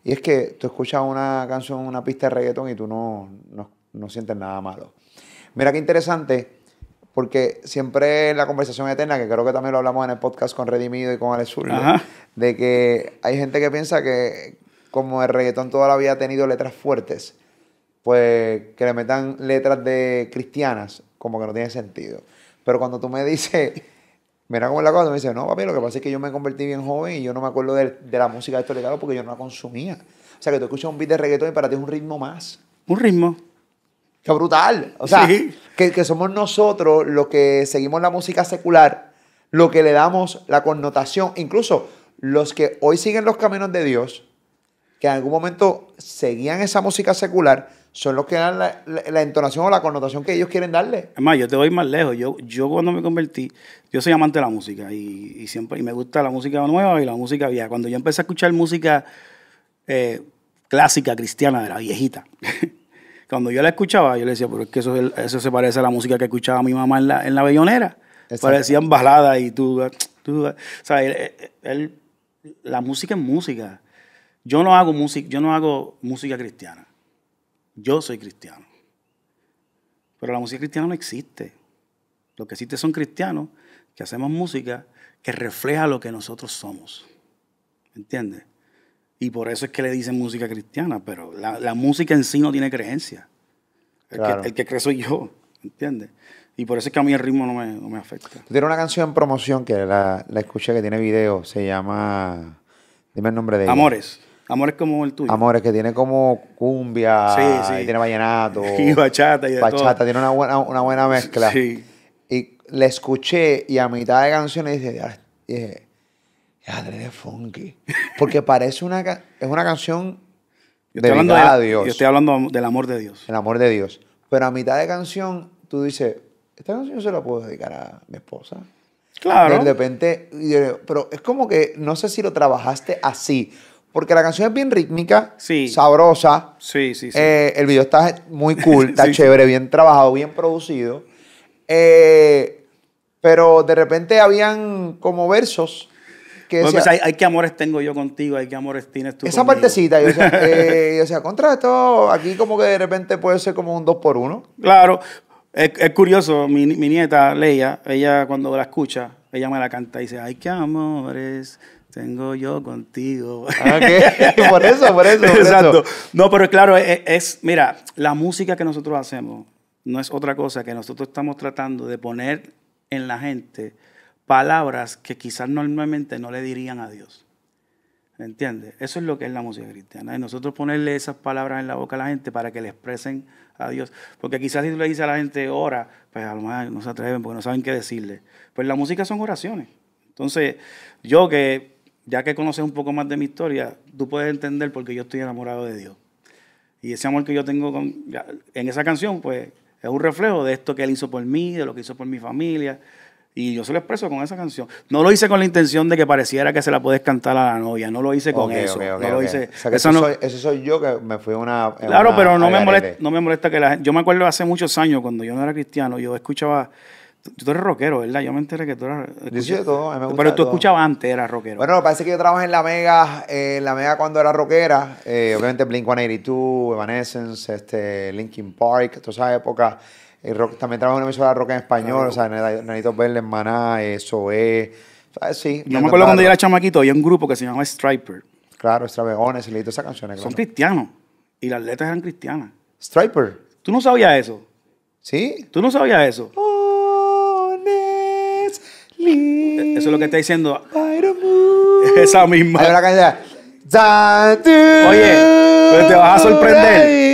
[SPEAKER 1] Y es que tú escuchas una canción, una pista de reggaetón y tú no, no, sientes nada malo. Mira qué interesante, porque siempre en la conversación eterna, que creo que también lo hablamos en el podcast con Redimido y con Alex de que hay gente que piensa que como el reggaetón toda la vida ha tenido letras fuertes, pues que le metan letras de cristianas, como que no tiene sentido. Pero cuando tú me dices mira cómo la cosa, me dice, no, papi, lo que pasa es que yo me convertí bien joven y yo no me acuerdo de, la música de estos porque yo no la consumía. O sea, que tú escuchas un beat de reggaetón y para ti es un ritmo más. Un ritmo. ¡Qué brutal! O sea, que, que, somos nosotros los que seguimos la música secular, lo que le damos la connotación, incluso los que hoy siguen los caminos de Dios, que en algún momento seguían esa música secular, son los que dan la, entonación o la connotación que ellos quieren darle.
[SPEAKER 2] más, yo te voy más lejos. Yo, yo cuando me convertí, yo soy amante de la música y, siempre y me gusta la música nueva y la música vieja. Cuando yo empecé a escuchar música eh, clásica cristiana, de la viejita, cuando yo la escuchaba, yo le decía, pero es que eso, se parece a la música que escuchaba mi mamá en la, en la bellonera. Parecían baladas y tú, tú o sea, la música es música. Yo no hago música, yo no hago música cristiana. Yo soy cristiano. Pero la música cristiana no existe. Lo que existe son cristianos que hacemos música que refleja lo que nosotros somos. ¿Me entiendes? Y por eso es que le dicen música cristiana, pero la, música en sí no tiene creencia. El, que, el cree soy yo, ¿entiendes? Y por eso es que a mí el ritmo no me, afecta.
[SPEAKER 1] tiene una canción en promoción que la, escuché que tiene video, se llama. Dime el nombre de Amores.
[SPEAKER 2] Amores como el tuyo. Amores
[SPEAKER 1] que tiene como cumbia, Y tiene vallenato. Y bachata y Bachata, tiene una buena, mezcla. Sí. Y le escuché y a mitad de canción le dije, dije, de funky. Porque parece una, es una canción
[SPEAKER 3] yo estoy hablando de Dios. Yo
[SPEAKER 1] estoy hablando del amor de Dios. El amor de Dios. Pero a mitad de canción tú dices, esta canción se la puedo dedicar a mi esposa. Claro. De repente, pero es como que no sé si lo trabajaste así porque la canción es bien rítmica, sabrosa. Eh, el video está muy cool, está chévere, bien trabajado, bien producido. Eh, pero de repente habían como versos que decían, pues,
[SPEAKER 2] hay, que amores tengo yo contigo, hay que amores tienes tú Esa partecita, eh,
[SPEAKER 1] yo decía, contra esto, aquí como que de repente puede ser como un dos por uno. Claro, es,
[SPEAKER 2] curioso, mi, mi nieta, Leia, ella cuando la escucha, ella me la canta y dice, ay, qué amores tengo yo contigo. Ah, por eso, por eso. Exacto. No, pero claro, e, e, es, mira, la música que nosotros hacemos no es otra cosa que nosotros estamos tratando de poner en la gente palabras que quizás normalmente no le dirían a Dios. ¿Entiendes? Eso es lo que es la música cristiana. Y nosotros ponerle esas palabras en la boca a la gente para que le expresen a Dios. Porque quizás si le dice a la gente ora, pues a lo mejor no se atreven porque no saben qué decirle. Pues la música son oraciones. Entonces, yo que ya que conoces un poco más de mi historia, tú puedes entender por qué yo estoy enamorado de Dios. Y ese amor que yo tengo con, en esa canción, pues es un reflejo de esto que Él hizo por mí, de lo que hizo por mi familia, y yo se lo expreso con esa canción. No lo hice con la intención de que pareciera que se la puedes cantar a la novia. No lo hice con eso. eso,
[SPEAKER 1] soy, yo que me fui una. Claro, pero no me, molesta, no me molesta que
[SPEAKER 2] la Yo me acuerdo hace muchos años, cuando yo no era cristiano, yo escuchaba. Tú eres rockero, ¿verdad? Yo me enteré que tú eras. pero tú escuchabas antes,
[SPEAKER 1] eras rockero. Bueno, parece que yo trabajé en la Mega, en eh, la Mega cuando era rockera. Eh, obviamente Blink 182, Evanescence, este, Linkin Park, toda esa época. Eh, rock, también trabajo una emisora de rock en español, o sea, Nanito Verle, Maná, eh, Soe. es. yo me acuerdo cuando yo era chamaquito, había un grupo que se llamaba Striper. Claro, Strapegones, y todas esas canciones. Son cristianos.
[SPEAKER 2] Y las letras eran cristianas. Striper. ¿Tú no sabías eso? ¿Sí? ¿Tú no sabías eso?
[SPEAKER 1] Eh,
[SPEAKER 2] eso es lo que está diciendo. Esa misma. canción. Oye, pero te vas a sorprender.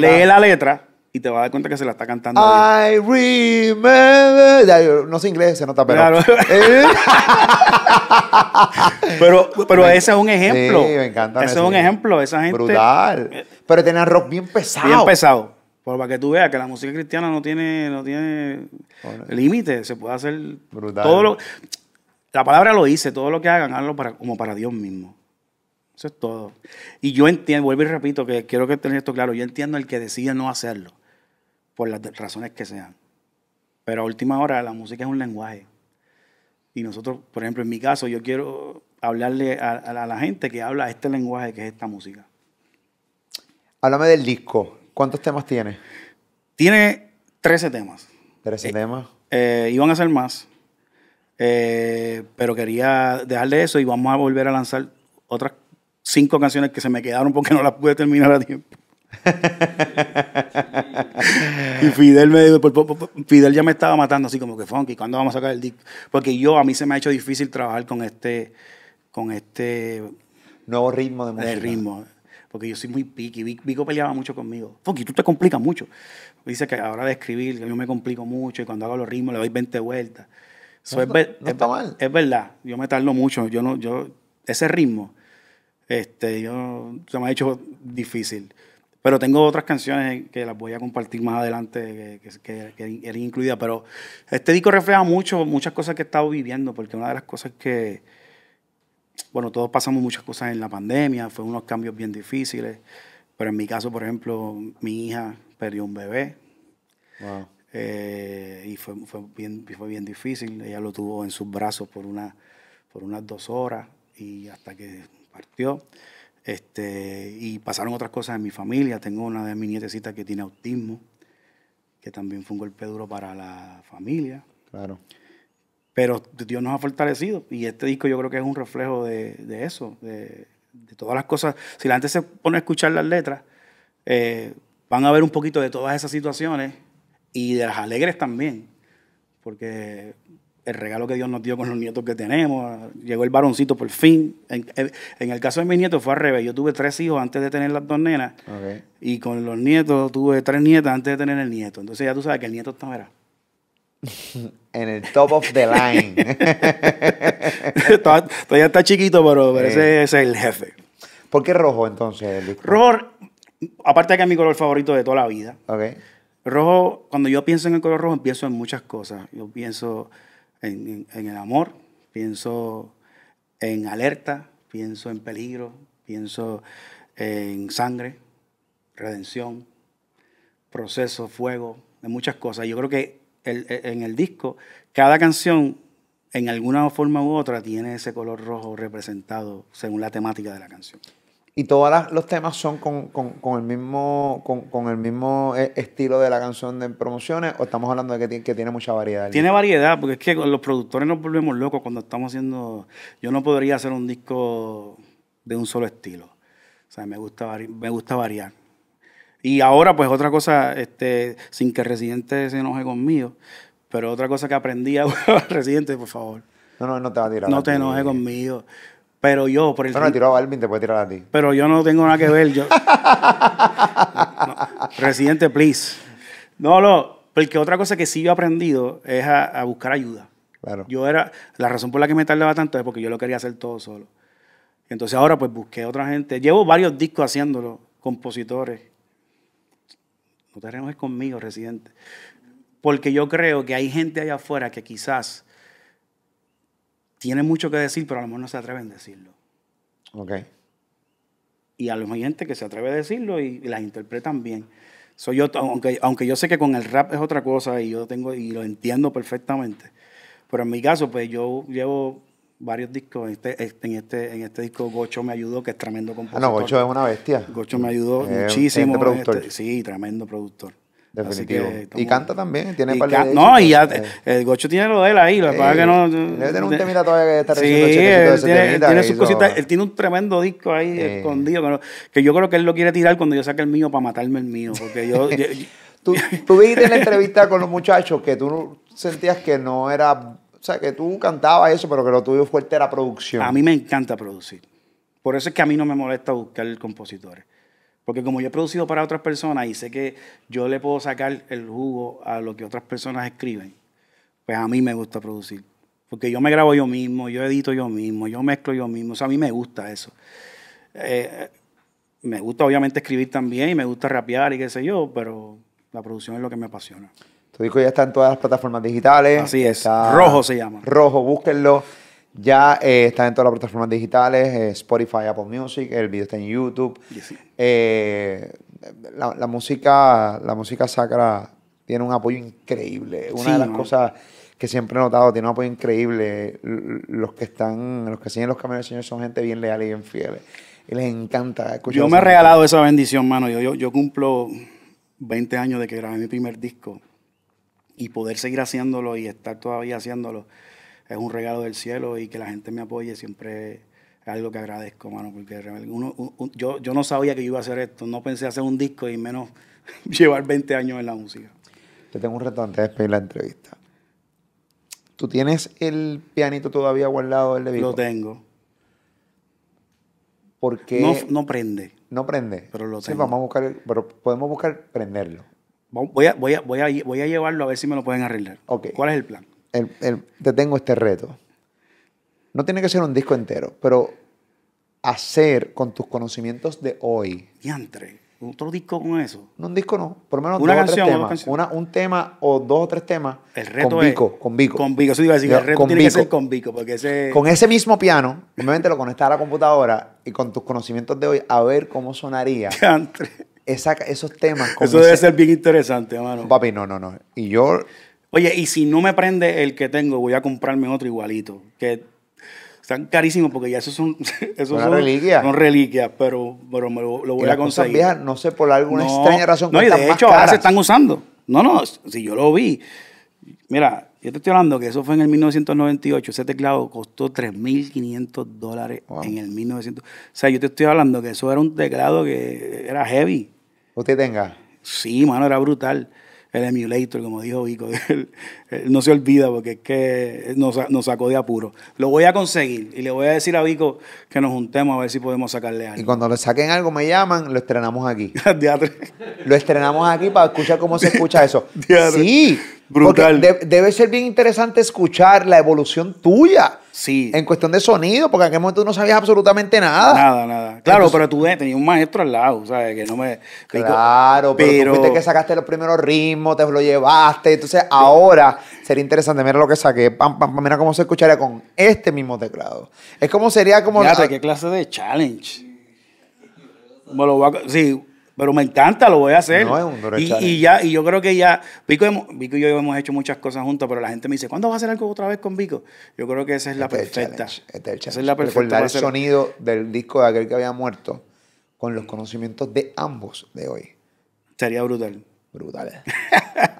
[SPEAKER 2] Lee la letra y te vas a dar cuenta que se la está cantando.
[SPEAKER 1] I remember. no sé inglés, se nota, pero. pero, ese es un ejemplo. Sí, me encanta. Ese es un ejemplo. Esa gente. Brutal. Pero tiene rock bien pesado. Bien pesado.
[SPEAKER 2] para que tú veas que la música cristiana no tiene, no tiene límite Se puede hacer. Brutal. Todo la palabra lo dice: todo lo que hagan, hazlo para, como para Dios mismo. Eso es todo. Y yo entiendo, vuelvo y repito, que quiero que tengas esto claro, yo entiendo el que decide no hacerlo por las razones que sean. Pero a última hora la música es un lenguaje. Y nosotros, por ejemplo, en mi caso, yo quiero hablarle a, la gente que habla este lenguaje que es esta música.
[SPEAKER 1] Háblame del disco. ¿Cuántos temas tiene? Tiene 13 temas. 13 eh, temas.
[SPEAKER 2] Eh, iban a ser más. Eh, pero quería dejarle eso y vamos a volver a lanzar otras cinco canciones que se me quedaron porque no las pude terminar a tiempo. y Fidel me dijo, Fidel ya me estaba matando así como que funky, ¿cuándo vamos a sacar el disco? Porque yo, a mí se me ha hecho difícil trabajar con este, con este... Nuevo ritmo de música. ritmo, porque yo soy muy piqui. Vico peleaba mucho conmigo. Funky, tú te complicas mucho. Dice que ahora de escribir, yo me complico mucho y cuando hago los ritmos le doy 20 vueltas. es, está mal. es verdad, yo me tardo mucho. Yo no, yo, ese ritmo, este, yo, se me ha hecho difícil. Pero tengo otras canciones que las voy a compartir más adelante, que, eran incluidas, Pero este disco refleja mucho, muchas cosas que he estado viviendo, porque una de las cosas que, bueno, todos pasamos muchas cosas en la pandemia, fue unos cambios bien difíciles. Pero en mi caso, por ejemplo, mi hija perdió un bebé. Eh, y fue, bien, difícil. Ella lo tuvo en sus brazos por, una, por unas dos horas y hasta que partió. Este, y pasaron otras cosas en mi familia. Tengo una de mis nietecitas que tiene autismo, que también fue un golpe duro para la familia. Claro. Pero Dios nos ha fortalecido y este disco yo creo que es un reflejo de, eso, de, todas las cosas. Si la gente se pone a escuchar las letras, eh, van a ver un poquito de todas esas situaciones y de las alegres también, porque el regalo que Dios nos dio con los nietos que tenemos. Llegó el varoncito por fin. En, el caso de mis nietos fue al revés. Yo tuve tres hijos antes de tener las dos nenas. Y con los nietos tuve tres nietas antes de tener el nieto. Entonces ya tú sabes que el nieto está, vera.
[SPEAKER 1] en el top of the line.
[SPEAKER 2] Todavía está chiquito, pero, ese, es el jefe. ¿Por qué rojo entonces? Rojo, aparte de que es mi color favorito de toda la vida. Rojo, cuando yo pienso en el color rojo, pienso en muchas cosas. Yo pienso en, el amor, pienso en alerta, pienso en peligro, pienso en sangre, redención, proceso, fuego, en muchas cosas. Yo creo que e, en el disco, cada canción, en alguna forma u otra, tiene ese color rojo representado según la temática de la canción.
[SPEAKER 1] Y todos los temas son con, con, con el mismo, con, con, el mismo eh, estilo de la canción de promociones o estamos hablando de que tiene, que tiene mucha variedad. Tiene
[SPEAKER 2] variedad, porque es que los productores nos volvemos locos cuando estamos haciendo... Yo no podría hacer un disco de un solo estilo. O sea, me gusta, me gusta variar. Y ahora, pues otra cosa, este, sin que Residente se enoje conmigo, pero otra cosa que aprendí a Residente, por favor. No, no, no te va a tirar. No te enojes conmigo. Pero yo, por el. Pero
[SPEAKER 1] a te puede tirar a ti.
[SPEAKER 2] Pero yo no tengo nada que ver. Yo... Residente, please. No, no. Porque otra cosa que sí yo he aprendido es a, buscar ayuda. Claro. Yo era. La razón por la que me tardaba tanto es porque yo lo quería hacer todo solo. Entonces ahora pues busqué a otra gente. Llevo varios discos haciéndolo, compositores. No tenemos es conmigo, residente. Porque yo creo que hay gente allá afuera que quizás tienen mucho que decir, pero a lo mejor no se atreven a decirlo. Ok. Y a lo mejor hay gente que se atreve a decirlo y, las interpretan bien. Soy yo, aunque, aunque yo sé que con el rap es otra cosa y yo tengo y lo entiendo perfectamente. Pero en mi caso, pues yo llevo varios discos. En este, este en este, en este disco Gocho me ayudó, que es tremendo compositor. Ah, no, Gocho es una
[SPEAKER 1] bestia. Gocho me ayudó muchísimo. Este productor. sí, tremendo productor. Definitivo. y canta también, tiene No, y ya
[SPEAKER 2] el Gocho tiene lo de él ahí, la no. Debe un temita todavía que está tiene, sus cositas, él tiene un tremendo disco ahí escondido, que, yo creo que él lo quiere tirar cuando yo saque el mío para matarme el mío, porque yo, tú,
[SPEAKER 1] viste en la entrevista con los muchachos que tú sentías que no era, o sea, que tú cantabas eso, pero que lo tuyo fuerte era producción. A mí me encanta producir.
[SPEAKER 2] Por eso es que a mí no me molesta buscar el compositores. Porque como yo he producido para otras personas y sé que yo le puedo sacar el jugo a lo que otras personas escriben, pues a mí me gusta producir. Porque yo me grabo yo mismo, yo edito yo mismo, yo mezclo yo mismo. O sea, a mí me gusta eso. Eh, me gusta obviamente escribir también y me gusta rapear y qué sé yo, pero la producción es lo que me apasiona.
[SPEAKER 1] Tu disco ya está en todas las plataformas digitales. Así es. Rojo se llama. Rojo, búsquenlo. Ya eh, está en todas las plataformas digitales, eh, Spotify, Apple Music, el video está en YouTube. Eh, la, música, la música sacra tiene un apoyo increíble. Una de las cosas que siempre he notado, tiene un apoyo increíble. Los que están, los que siguen los caminos del Señor son gente bien leal y bien fiel. Y les encanta escuchar. Yo me he regalado esa
[SPEAKER 2] bendición, mano. Yo, yo, yo cumplo 20 años de que grabé mi primer disco y poder seguir haciéndolo y estar todavía haciéndolo es un regalo del cielo y que la gente me apoye siempre es algo que agradezco, mano, porque uno, yo, yo no sabía que iba a hacer esto, no pensé hacer un disco y menos llevar 20 años en la música.
[SPEAKER 1] Te tengo un reto antes de despedir la entrevista. ¿Tú tienes el pianito todavía guardado el de Vico? Lo tengo. Porque no, no prende. No prende. Pero lo tengo. Sí, vamos a buscar, pero podemos buscar prenderlo. Voy
[SPEAKER 2] a, voy, a, llevarlo a ver si me lo
[SPEAKER 1] pueden arreglar. ¿Cuál es el plan? te tengo este reto. No tiene que ser un disco entero, pero hacer con tus conocimientos de hoy. un otro disco con eso. No, un disco no, por lo menos una canción, Una, un tema o dos o tres temas. El reto con Vico, con Vico. Con Vico, eso iba a decir, el reto tiene Vico. que con Vico, porque ese... Con ese mismo piano, obviamente lo conectas a la computadora y con tus conocimientos de hoy, a ver cómo sonaría. Diantre. Esa, esos temas. eso debe ser bien interesante, hermano. Papi, no, no, no. Y yo
[SPEAKER 2] Oye, y si no me prende el que tengo, voy a comprarme otro igualito. Que están carísimos porque ya esos son, esos son reliquias. reliquias, pero, pero me lo, voy a conseguir.
[SPEAKER 1] no sé, por alguna extraña razón. No, y de hecho ahora se están usando.
[SPEAKER 2] No, no, si yo lo vi. Mira, yo te estoy hablando que eso fue en el 1998. Ese teclado costó 3.500 dólares en el 1900. O sea, yo te estoy hablando que eso era un teclado que era heavy. ¿Usted tenga? Sí, mano, era brutal el emulator, como dijo Vico. no se olvida porque es que nos, sacó de apuro. Lo voy a conseguir y le voy a decir a Vico que nos juntemos a ver si podemos sacarle algo.
[SPEAKER 1] Y cuando le saquen algo, me llaman, lo estrenamos aquí. lo estrenamos aquí para escuchar cómo se escucha eso. sí, brutal. debe ser bien interesante escuchar la evolución tuya. Sí. En cuestión de sonido, porque en aquel momento tú no sabías absolutamente nada. Nada, nada. Claro, pero tú tenías un maestro al lado, ¿sabes? Que no me. Claro, pero, fuiste que sacaste los primeros ritmos, te lo llevaste. Entonces, ahora sería interesante. Mira lo que saqué. Pam, mira cómo se escucharía con este mismo teclado. Es como sería como. Fíjate,
[SPEAKER 2] qué clase de challenge. Bueno, lo voy a... Sí, pero me encanta, lo voy a hacer. No, es un y, y, ya, y yo creo que ya, Vico, y yo hemos hecho muchas cosas juntos, pero la gente me dice, ¿cuándo vas a hacer algo otra vez con Vico? Yo creo que esa es la este perfecta. Este esa es la perfecta. el sonido
[SPEAKER 1] del disco de aquel que había muerto con los conocimientos de ambos de hoy. Sería brutal. Brutal.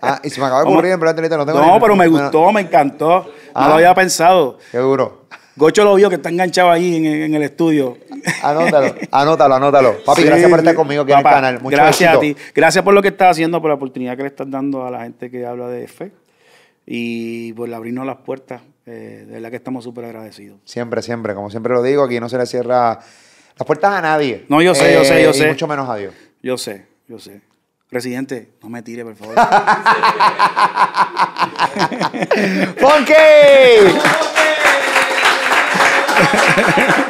[SPEAKER 1] ah, y se me acaba de ocurrir, pero ahorita no tengo. No, pero me gustó,
[SPEAKER 2] me encantó. no ah. lo había pensado. Qué duro. Gocho lo vio que está enganchado ahí en, en el estudio. Anótalo,
[SPEAKER 1] anótalo, anótalo. Papi, gracias por estar conmigo aquí en el canal. muchas gracias a ti. Gracias
[SPEAKER 2] por lo que estás haciendo, por la oportunidad que le estás dando a la gente que habla de fe y por abrirnos las puertas. Eh, de verdad que estamos súper agradecidos.
[SPEAKER 1] Siempre, siempre. Como siempre lo digo, aquí no se le cierra las puertas a nadie. No, yo sé, yo sé, yo eh, y sé. mucho menos a Dios.
[SPEAKER 2] Yo sé, yo sé. presidente no me tire, por favor. ¡Funky!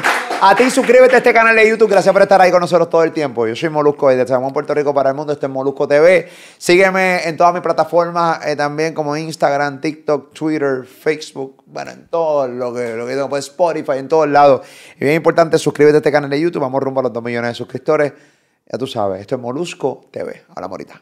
[SPEAKER 1] A ti suscríbete a este canal de YouTube. Gracias por estar ahí con nosotros todo el tiempo. Yo soy Molusco y de San Puerto Rico para el mundo. Este es Molusco TV. Sígueme en todas mis plataformas eh, también como Instagram, TikTok, Twitter, Facebook. Bueno, en todo lo que, tengo. Pues, Spotify, en todos lados. Y bien importante, suscríbete a este canal de YouTube. Vamos rumbo a los 2 millones de suscriptores. Ya tú sabes, esto es Molusco TV. Hola morita.